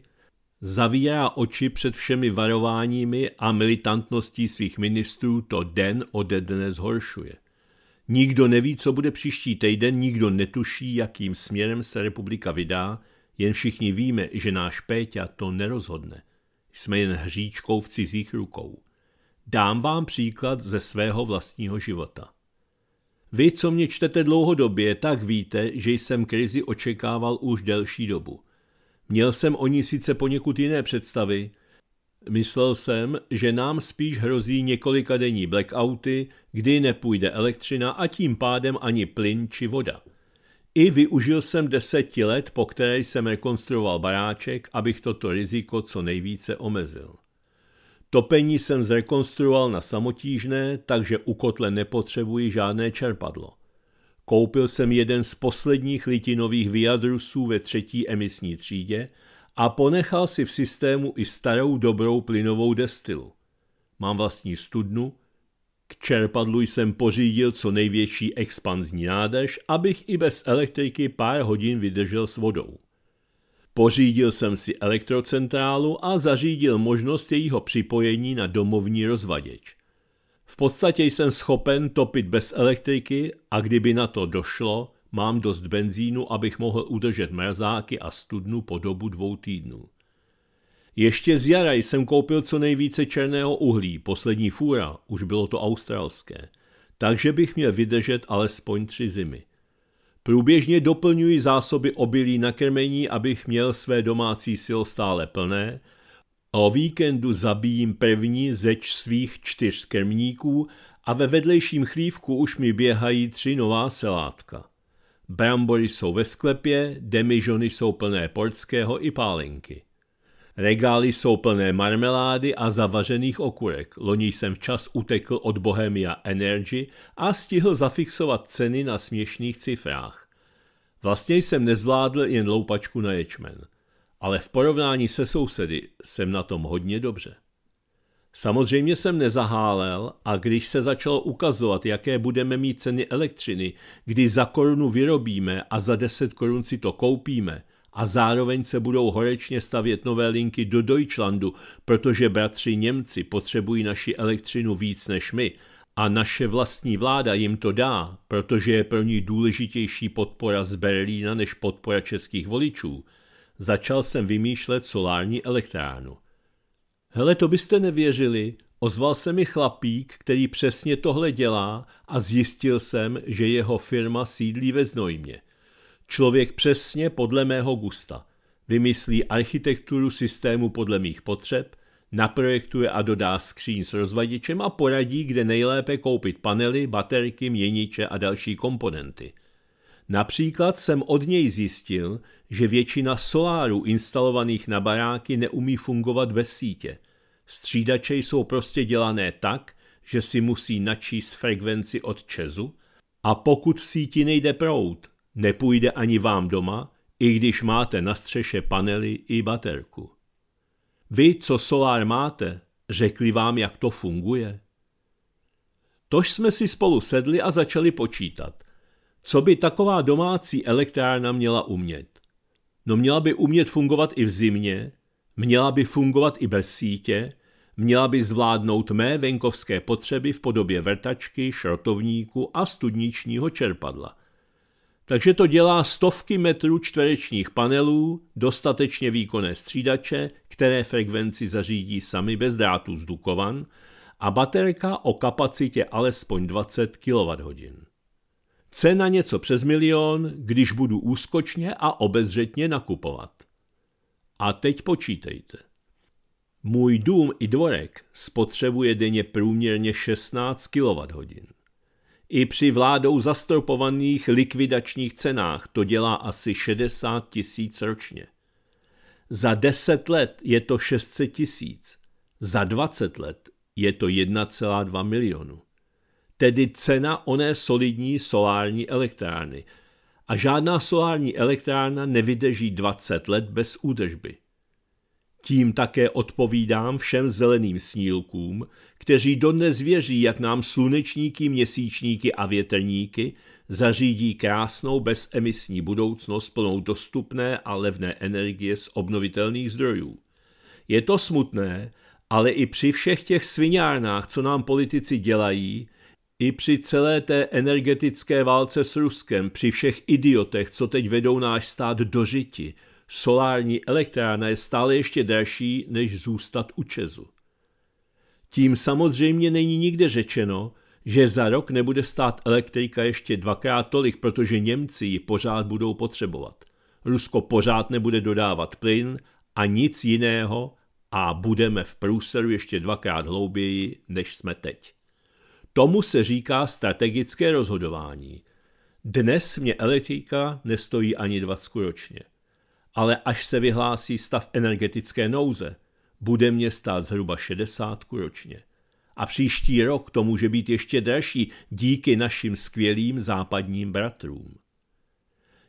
S1: zavírá oči před všemi varováními a militantností svých ministrů to den ode dne zhoršuje. Nikdo neví, co bude příští týden, nikdo netuší, jakým směrem se republika vydá, jen všichni víme, že náš Péťa to nerozhodne. Jsme jen hříčkou v cizích rukou. Dám vám příklad ze svého vlastního života. Vy, co mě čtete dlouhodobě, tak víte, že jsem krizi očekával už delší dobu. Měl jsem o ní sice poněkud jiné představy, Myslel jsem, že nám spíš hrozí několikadenní blackouty, kdy nepůjde elektřina a tím pádem ani plyn či voda. I využil jsem deseti let, po které jsem rekonstruoval baráček, abych toto riziko co nejvíce omezil. Topení jsem zrekonstruoval na samotížné, takže u kotle nepotřebuji žádné čerpadlo. Koupil jsem jeden z posledních litinových vyjadrusů ve třetí emisní třídě – a ponechal si v systému i starou dobrou plynovou destilu. Mám vlastní studnu, k čerpadlu jsem pořídil co největší expanzní nádrž, abych i bez elektriky pár hodin vydržel s vodou. Pořídil jsem si elektrocentrálu a zařídil možnost jejího připojení na domovní rozvaděč. V podstatě jsem schopen topit bez elektriky a kdyby na to došlo, mám dost benzínu, abych mohl udržet mrazáky a studnu po dobu dvou týdnů. Ještě z jara jsem koupil co nejvíce černého uhlí, poslední fůra, už bylo to australské, takže bych měl vydržet alespoň tři zimy. Průběžně doplňuji zásoby obilí na krmení, abych měl své domácí sil stále plné, o víkendu zabijím první zeč svých čtyř krmníků a ve vedlejším chlívku už mi běhají tři nová selátka. Brambory jsou ve sklepě, demižony jsou plné portského i pálenky. Regály jsou plné marmelády a zavařených okurek. Loni jsem včas utekl od Bohemia Energy a stihl zafixovat ceny na směšných cifrách. Vlastně jsem nezvládl jen loupačku na ječmen. Ale v porovnání se sousedy jsem na tom hodně dobře. Samozřejmě jsem nezahálel a když se začalo ukazovat, jaké budeme mít ceny elektřiny, kdy za korunu vyrobíme a za 10 korun si to koupíme, a zároveň se budou horečně stavět nové linky do Deutschlandu, protože bratři Němci potřebují naši elektřinu víc než my a naše vlastní vláda jim to dá, protože je pro ní důležitější podpora z Berlína než podpora českých voličů, začal jsem vymýšlet solární elektrárnu. Hele, to byste nevěřili, ozval se mi chlapík, který přesně tohle dělá a zjistil jsem, že jeho firma sídlí ve Znojmě. Člověk přesně podle mého gusta. Vymyslí architekturu systému podle mých potřeb, naprojektuje a dodá skříň s rozvaděčem a poradí, kde nejlépe koupit panely, baterky, měniče a další komponenty – Například jsem od něj zjistil, že většina solárů instalovaných na baráky neumí fungovat bez sítě. Střídače jsou prostě dělané tak, že si musí načíst frekvenci od Čezu a pokud v síti nejde proud, nepůjde ani vám doma, i když máte na střeše panely i baterku. Vy, co solár máte, řekli vám, jak to funguje? Tož jsme si spolu sedli a začali počítat – co by taková domácí elektrárna měla umět? No měla by umět fungovat i v zimě, měla by fungovat i bez sítě, měla by zvládnout mé venkovské potřeby v podobě vrtačky, šrotovníku a studničního čerpadla. Takže to dělá stovky metrů čtverečních panelů, dostatečně výkonné střídače, které frekvenci zařídí sami bez drátů z Dukovan, a baterka o kapacitě alespoň 20 kWh. Cena něco přes milion, když budu úskočně a obezřetně nakupovat. A teď počítejte. Můj dům i dvorek spotřebuje denně průměrně 16 kWh. I při vládou zastropovaných likvidačních cenách to dělá asi 60 tisíc ročně. Za 10 let je to 600 tisíc, za 20 let je to 1,2 milionu tedy cena oné solidní solární elektrárny. A žádná solární elektrárna nevydrží 20 let bez údržby. Tím také odpovídám všem zeleným snílkům, kteří dodnes věří, jak nám slunečníky, měsíčníky a větrníky zařídí krásnou bezemisní budoucnost plnou dostupné a levné energie z obnovitelných zdrojů. Je to smutné, ale i při všech těch svinárnách, co nám politici dělají, i při celé té energetické válce s Ruskem, při všech idiotech, co teď vedou náš stát do žiti, solární elektrárna je stále ještě dražší, než zůstat u Čezu. Tím samozřejmě není nikde řečeno, že za rok nebude stát elektrika ještě dvakrát tolik, protože Němci ji pořád budou potřebovat. Rusko pořád nebude dodávat plyn a nic jiného a budeme v průseru ještě dvakrát hlouběji, než jsme teď. Tomu se říká strategické rozhodování. Dnes mě elektrika nestojí ani 20 ročně. Ale až se vyhlásí stav energetické nouze, bude mě stát zhruba 60 ročně. A příští rok to může být ještě dražší díky našim skvělým západním bratrům.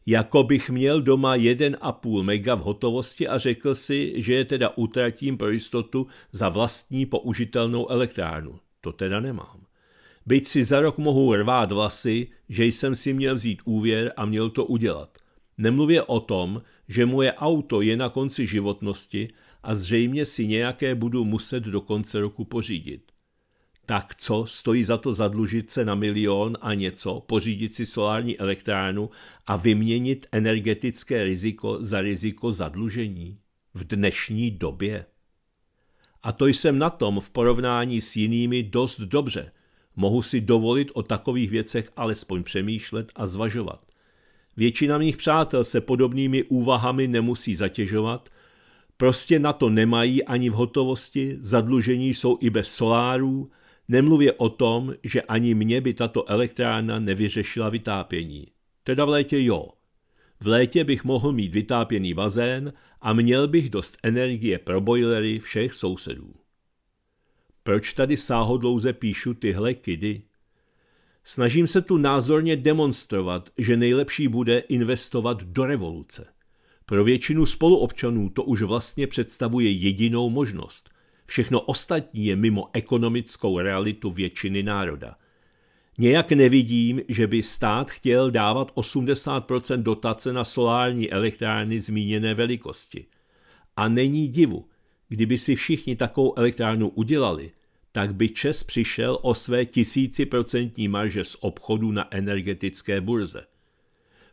S1: Jako bych měl doma 1,5 mega v hotovosti a řekl si, že je teda utratím pro jistotu za vlastní použitelnou elektrárnu. To teda nemám. Byť si za rok mohu rvát vlasy, že jsem si měl vzít úvěr a měl to udělat. Nemluvě o tom, že moje auto je na konci životnosti a zřejmě si nějaké budu muset do konce roku pořídit. Tak co, stojí za to zadlužit se na milion a něco, pořídit si solární elektrárnu a vyměnit energetické riziko za riziko zadlužení? V dnešní době. A to jsem na tom v porovnání s jinými dost dobře – Mohu si dovolit o takových věcech alespoň přemýšlet a zvažovat. Většina mých přátel se podobnými úvahami nemusí zatěžovat, prostě na to nemají ani v hotovosti, zadlužení jsou i bez solárů, nemluvě o tom, že ani mě by tato elektrárna nevyřešila vytápění. Teda v létě jo. V létě bych mohl mít vytápěný bazén a měl bych dost energie pro bojlery všech sousedů. Proč tady sáhodlouze píšu tyhle kidy? Snažím se tu názorně demonstrovat, že nejlepší bude investovat do revoluce. Pro většinu spoluobčanů to už vlastně představuje jedinou možnost. Všechno ostatní je mimo ekonomickou realitu většiny národa. Nějak nevidím, že by stát chtěl dávat 80% dotace na solární elektrárny zmíněné velikosti. A není divu, Kdyby si všichni takovou elektrárnu udělali, tak by Čes přišel o své tisíciprocentní marže z obchodu na energetické burze.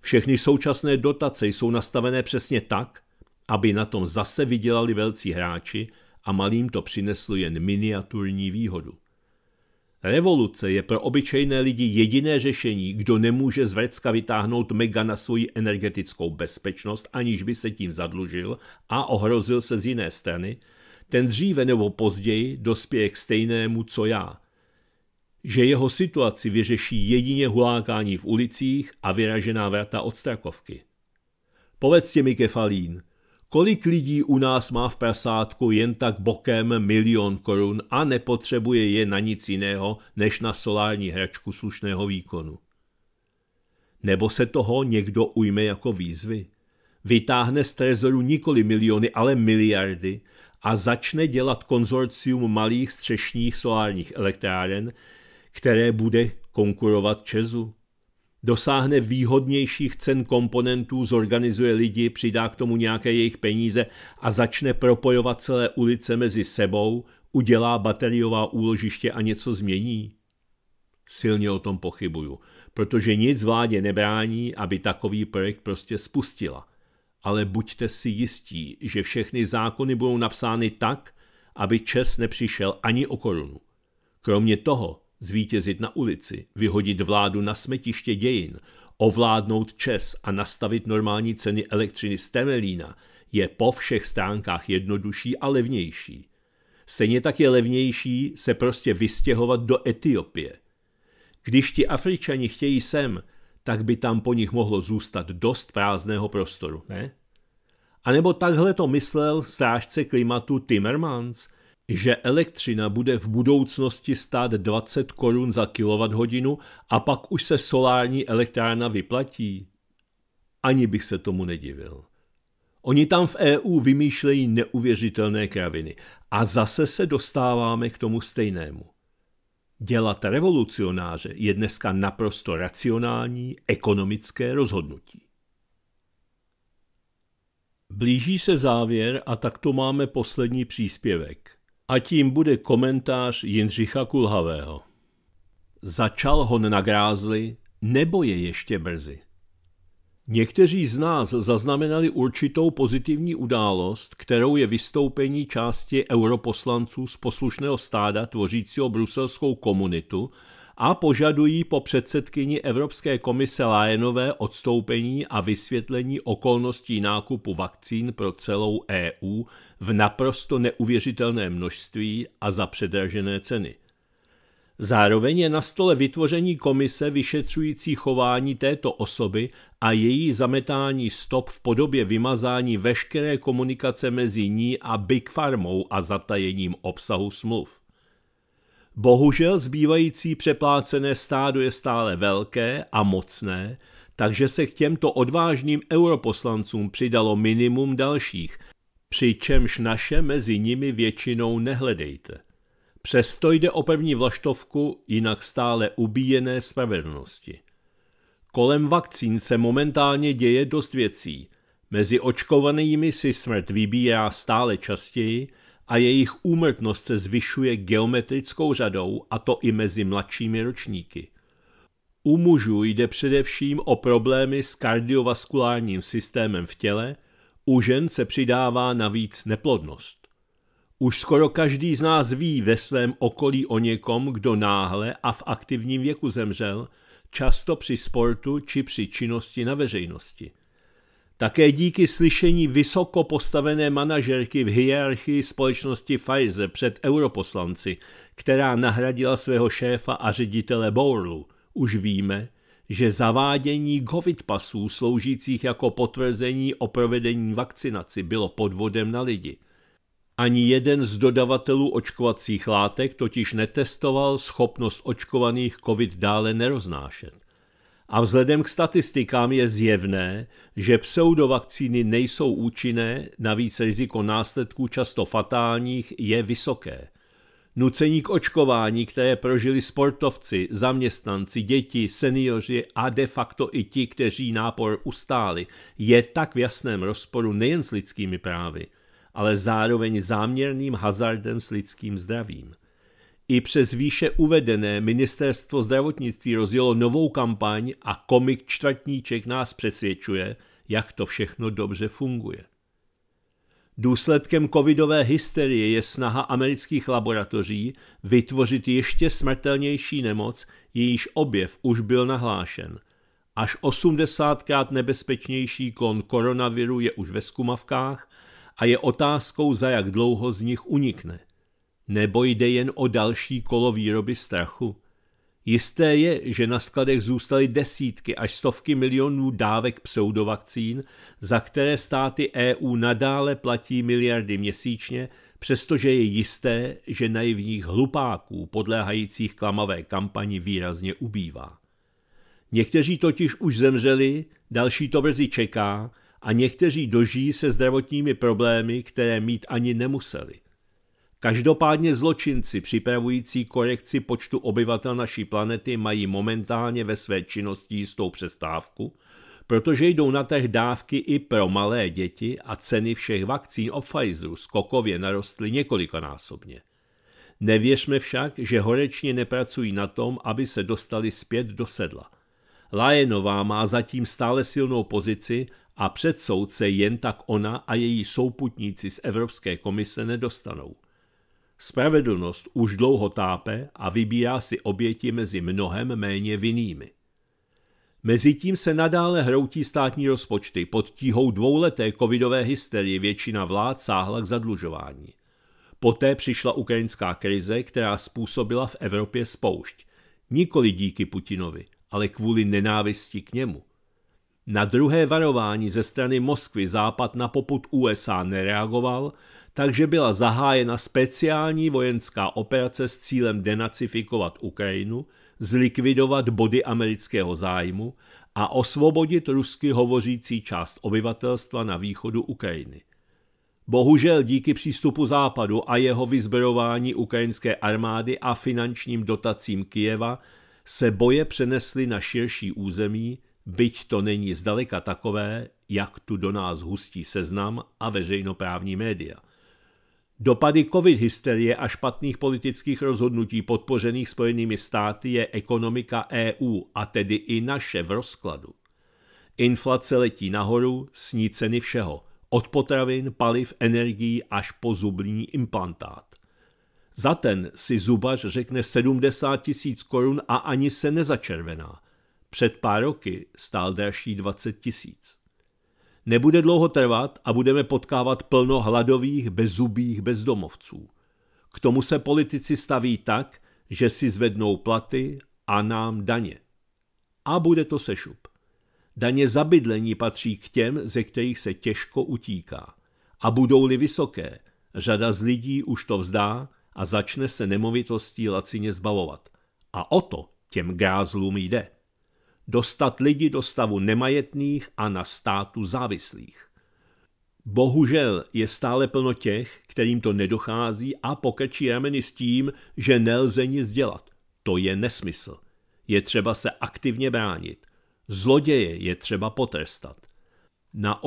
S1: Všechny současné dotace jsou nastavené přesně tak, aby na tom zase vydělali velcí hráči a malým to přineslo jen miniaturní výhodu. Revoluce je pro obyčejné lidi jediné řešení, kdo nemůže z vrecka vytáhnout mega na svoji energetickou bezpečnost, aniž by se tím zadlužil a ohrozil se z jiné strany, ten dříve nebo později dospěje k stejnému, co já. Že jeho situaci vyřeší jedině hulákání v ulicích a vyražená vrata od strakovky. Povězte mi, Kefalín, Kolik lidí u nás má v prasátku jen tak bokem milion korun a nepotřebuje je na nic jiného než na solární hračku slušného výkonu? Nebo se toho někdo ujme jako výzvy? Vytáhne z trezoru nikoli miliony, ale miliardy a začne dělat konzorcium malých střešních solárních elektráren, které bude konkurovat Česu? dosáhne výhodnějších cen komponentů, zorganizuje lidi, přidá k tomu nějaké jejich peníze a začne propojovat celé ulice mezi sebou, udělá bateriová úložiště a něco změní? Silně o tom pochybuju, protože nic vládě nebrání, aby takový projekt prostě spustila. Ale buďte si jistí, že všechny zákony budou napsány tak, aby Čes nepřišel ani o korunu. Kromě toho, zvítězit na ulici, vyhodit vládu na smetiště dějin, ovládnout Čes a nastavit normální ceny elektřiny z Temelína je po všech stránkách jednodušší a levnější. Stejně tak je levnější se prostě vystěhovat do Etiopie. Když ti Afričani chtějí sem, tak by tam po nich mohlo zůstat dost prázdného prostoru, ne? A nebo takhle to myslel strážce klimatu Timmermans – že elektřina bude v budoucnosti stát 20 korun za kWh a pak už se solární elektrárna vyplatí? Ani bych se tomu nedivil. Oni tam v EU vymýšlejí neuvěřitelné kraviny. A zase se dostáváme k tomu stejnému. Dělat revolucionáře je dneska naprosto racionální ekonomické rozhodnutí. Blíží se závěr a takto máme poslední příspěvek a tím bude komentář Jindřicha Kulhavého. Začal hon na grázli, nebo je ještě brzy? Někteří z nás zaznamenali určitou pozitivní událost, kterou je vystoupení části europoslanců z poslušného stáda tvořícího bruselskou komunitu a požadují po předsedkyni Evropské komise Lajenové odstoupení a vysvětlení okolností nákupu vakcín pro celou EU v naprosto neuvěřitelné množství a za předražené ceny. Zároveň je na stole vytvoření komise vyšetřující chování této osoby a její zametání stop v podobě vymazání veškeré komunikace mezi ní a Big Farmou a zatajením obsahu smluv. Bohužel zbývající přeplácené stádo je stále velké a mocné, takže se k těmto odvážným europoslancům přidalo minimum dalších, přičemž naše mezi nimi většinou nehledejte. Přesto jde o první vlaštovku jinak stále ubíjené spravedlnosti. Kolem vakcín se momentálně děje dost věcí. Mezi očkovanými si smrt vybírá stále častěji, a jejich úmrtnost se zvyšuje geometrickou řadou, a to i mezi mladšími ročníky. U mužů jde především o problémy s kardiovaskulárním systémem v těle, u žen se přidává navíc neplodnost. Už skoro každý z nás ví ve svém okolí o někom, kdo náhle a v aktivním věku zemřel, často při sportu či při činnosti na veřejnosti. Také díky slyšení vysoko postavené manažerky v hierarchii společnosti Pfizer před europoslanci, která nahradila svého šéfa a ředitele Bourlu, už víme, že zavádění covid pasů sloužících jako potvrzení o provedení vakcinaci bylo podvodem na lidi. Ani jeden z dodavatelů očkovacích látek totiž netestoval schopnost očkovaných covid dále neroznášet. A vzhledem k statistikám je zjevné, že pseudovakcíny nejsou účinné, navíc riziko následků často fatálních je vysoké. Nucení k očkování, které prožili sportovci, zaměstnanci, děti, seniori a de facto i ti, kteří nápor ustáli, je tak v jasném rozporu nejen s lidskými právy, ale zároveň záměrným hazardem s lidským zdravím. I přes výše uvedené ministerstvo zdravotnictví rozjelo novou kampaň a komik Čtvrtníček nás přesvědčuje, jak to všechno dobře funguje. Důsledkem covidové hysterie je snaha amerických laboratoří vytvořit ještě smrtelnější nemoc, jejíž objev už byl nahlášen. Až 80krát nebezpečnější klon koronaviru je už ve skumavkách a je otázkou, za jak dlouho z nich unikne – nebo jde jen o další kolo výroby strachu? Jisté je, že na skladech zůstaly desítky až stovky milionů dávek pseudovakcín, za které státy EU nadále platí miliardy měsíčně, přestože je jisté, že naivních hlupáků podléhajících klamavé kampani výrazně ubývá. Někteří totiž už zemřeli, další to brzy čeká a někteří dožijí se zdravotními problémy, které mít ani nemuseli – Každopádně zločinci připravující korekci počtu obyvatel naší planety mají momentálně ve své činnosti jistou přestávku, protože jdou na trh dávky i pro malé děti a ceny všech vakcín od Pfizeru skokově narostly několikanásobně. Nevěřme však, že horečně nepracují na tom, aby se dostali zpět do sedla. Lajenová má zatím stále silnou pozici a před soudce jen tak ona a její souputníci z Evropské komise nedostanou. Spravedlnost už dlouho tápe a vybírá si oběti mezi mnohem méně vinnými. Mezitím se nadále hroutí státní rozpočty. Pod tíhou dvouleté covidové hysterie většina vlád sáhla k zadlužování. Poté přišla ukrajinská krize, která způsobila v Evropě spoušť. Nikoli díky Putinovi, ale kvůli nenávisti k němu. Na druhé varování ze strany Moskvy Západ na poput USA nereagoval takže byla zahájena speciální vojenská operace s cílem denacifikovat Ukrajinu, zlikvidovat body amerického zájmu a osvobodit rusky hovořící část obyvatelstva na východu Ukrajiny. Bohužel díky přístupu Západu a jeho vyzbrojování ukrajinské armády a finančním dotacím Kijeva se boje přenesly na širší území, byť to není zdaleka takové, jak tu do nás hustí seznam a veřejnoprávní média – Dopady covid hysterie a špatných politických rozhodnutí podpořených Spojenými státy je ekonomika EU a tedy i naše v rozkladu. Inflace letí nahoru, sní ceny všeho, od potravin, paliv, energií až po zubní implantát. Za ten si zubař řekne 70 tisíc korun a ani se nezačervená. Před pár roky stál dražší 20 tisíc. Nebude dlouho trvat a budeme potkávat plno hladových, bezubých bezdomovců. K tomu se politici staví tak, že si zvednou platy a nám daně. A bude to sešup. Daně za bydlení patří k těm, ze kterých se těžko utíká. A budou-li vysoké, řada z lidí už to vzdá a začne se nemovitostí lacině zbavovat. A o to těm gázlům jde dostat lidi do stavu nemajetných a na státu závislých. Bohužel je stále plno těch, kterým to nedochází a pokečí rameny s tím, že nelze nic dělat. To je nesmysl. Je třeba se aktivně bránit. Zloděje je třeba potrestat. Na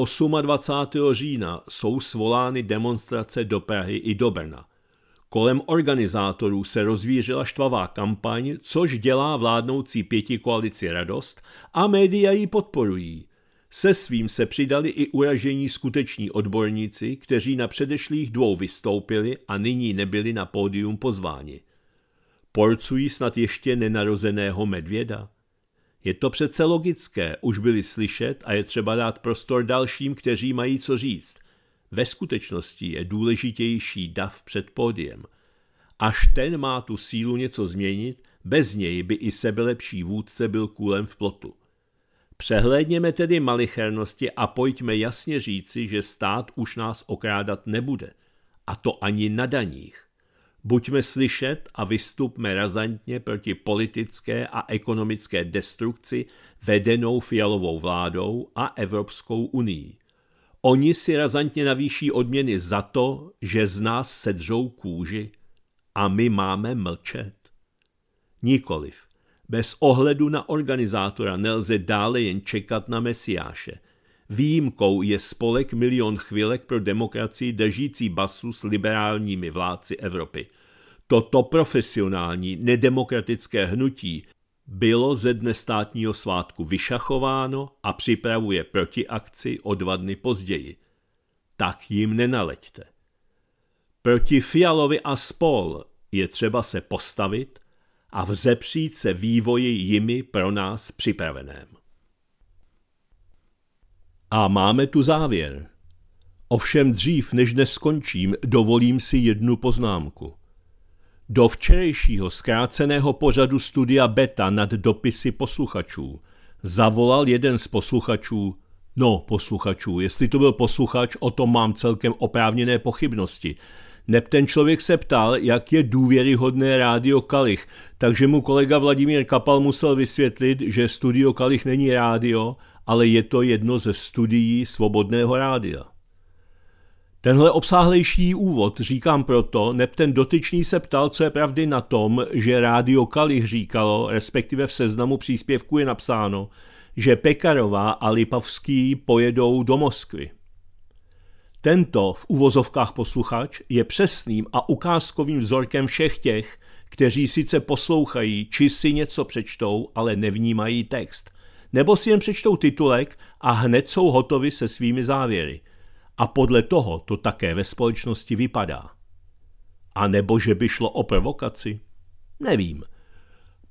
S1: 28. října jsou svolány demonstrace do Prahy i do Brna. Kolem organizátorů se rozvířila štvavá kampaň, což dělá vládnoucí pěti koalici radost a média ji podporují. Se svým se přidali i uražení skuteční odborníci, kteří na předešlých dvou vystoupili a nyní nebyli na pódium pozváni. Porcují snad ještě nenarozeného medvěda? Je to přece logické, už byli slyšet a je třeba dát prostor dalším, kteří mají co říct, ve skutečnosti je důležitější dav před pódiem. Až ten má tu sílu něco změnit, bez něj by i sebelepší vůdce byl kůlem v plotu. Přehlédněme tedy malichernosti a pojďme jasně říci, že stát už nás okrádat nebude. A to ani na daních. Buďme slyšet a vystupme razantně proti politické a ekonomické destrukci vedenou fialovou vládou a Evropskou unii. Oni si razantně navýší odměny za to, že z nás sedřou kůži a my máme mlčet. Nikoliv. Bez ohledu na organizátora nelze dále jen čekat na mesiáše. Výjimkou je spolek Milion chvílek pro demokracii držící basu s liberálními vládci Evropy. Toto profesionální, nedemokratické hnutí bylo ze dne státního svátku vyšachováno a připravuje protiakci o dva dny později. Tak jim nenaleďte. Proti Fialovi a spol je třeba se postavit a vzepřít se vývoji jimi pro nás připraveném. A máme tu závěr. Ovšem dřív, než neskončím, dovolím si jednu poznámku – do včerejšího zkráceného pořadu studia Beta nad dopisy posluchačů zavolal jeden z posluchačů, no posluchačů, jestli to byl posluchač, o tom mám celkem oprávněné pochybnosti. Neb ten člověk se ptal, jak je důvěryhodné rádio Kalich, takže mu kolega Vladimír Kapal musel vysvětlit, že studio Kalich není rádio, ale je to jedno ze studií Svobodného rádia. Tenhle obsáhlejší úvod říkám proto, neb ten dotyčný se ptal, co je pravdy na tom, že rádio Kalich říkalo, respektive v seznamu příspěvku je napsáno, že Pekarová a Lipavský pojedou do Moskvy. Tento v uvozovkách posluchač je přesným a ukázkovým vzorkem všech těch, kteří sice poslouchají či si něco přečtou, ale nevnímají text. Nebo si jen přečtou titulek a hned jsou hotovi se svými závěry – a podle toho to také ve společnosti vypadá. A nebo že by šlo o provokaci? Nevím.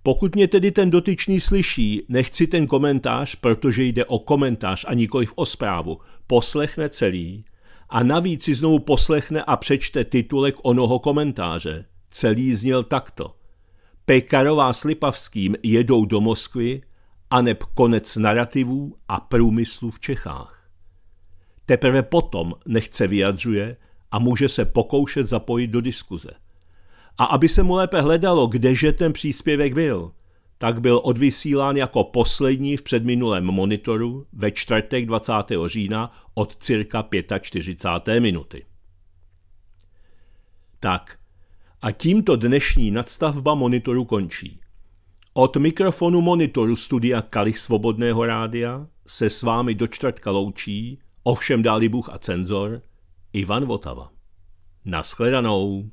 S1: Pokud mě tedy ten dotyčný slyší, nechci ten komentář, protože jde o komentář a nikoliv o zprávu, poslechne celý a navíc si znovu poslechne a přečte titulek onoho komentáře. Celý zněl takto. Pekarová s Lipavským jedou do Moskvy, aneb konec narrativů a průmyslu v Čechách. Teprve potom nechce vyjadřuje a může se pokoušet zapojit do diskuze. A aby se mu lépe hledalo, kdeže ten příspěvek byl, tak byl odvysílán jako poslední v předminulém monitoru ve čtvrtek 20. října od cirka 45. minuty. Tak, a tímto dnešní nadstavba monitoru končí. Od mikrofonu monitoru studia Kali Svobodného rádia se s vámi do čtvrtka loučí Ovšem dáli Bůh a cenzor Ivan Votava. Naschledanou.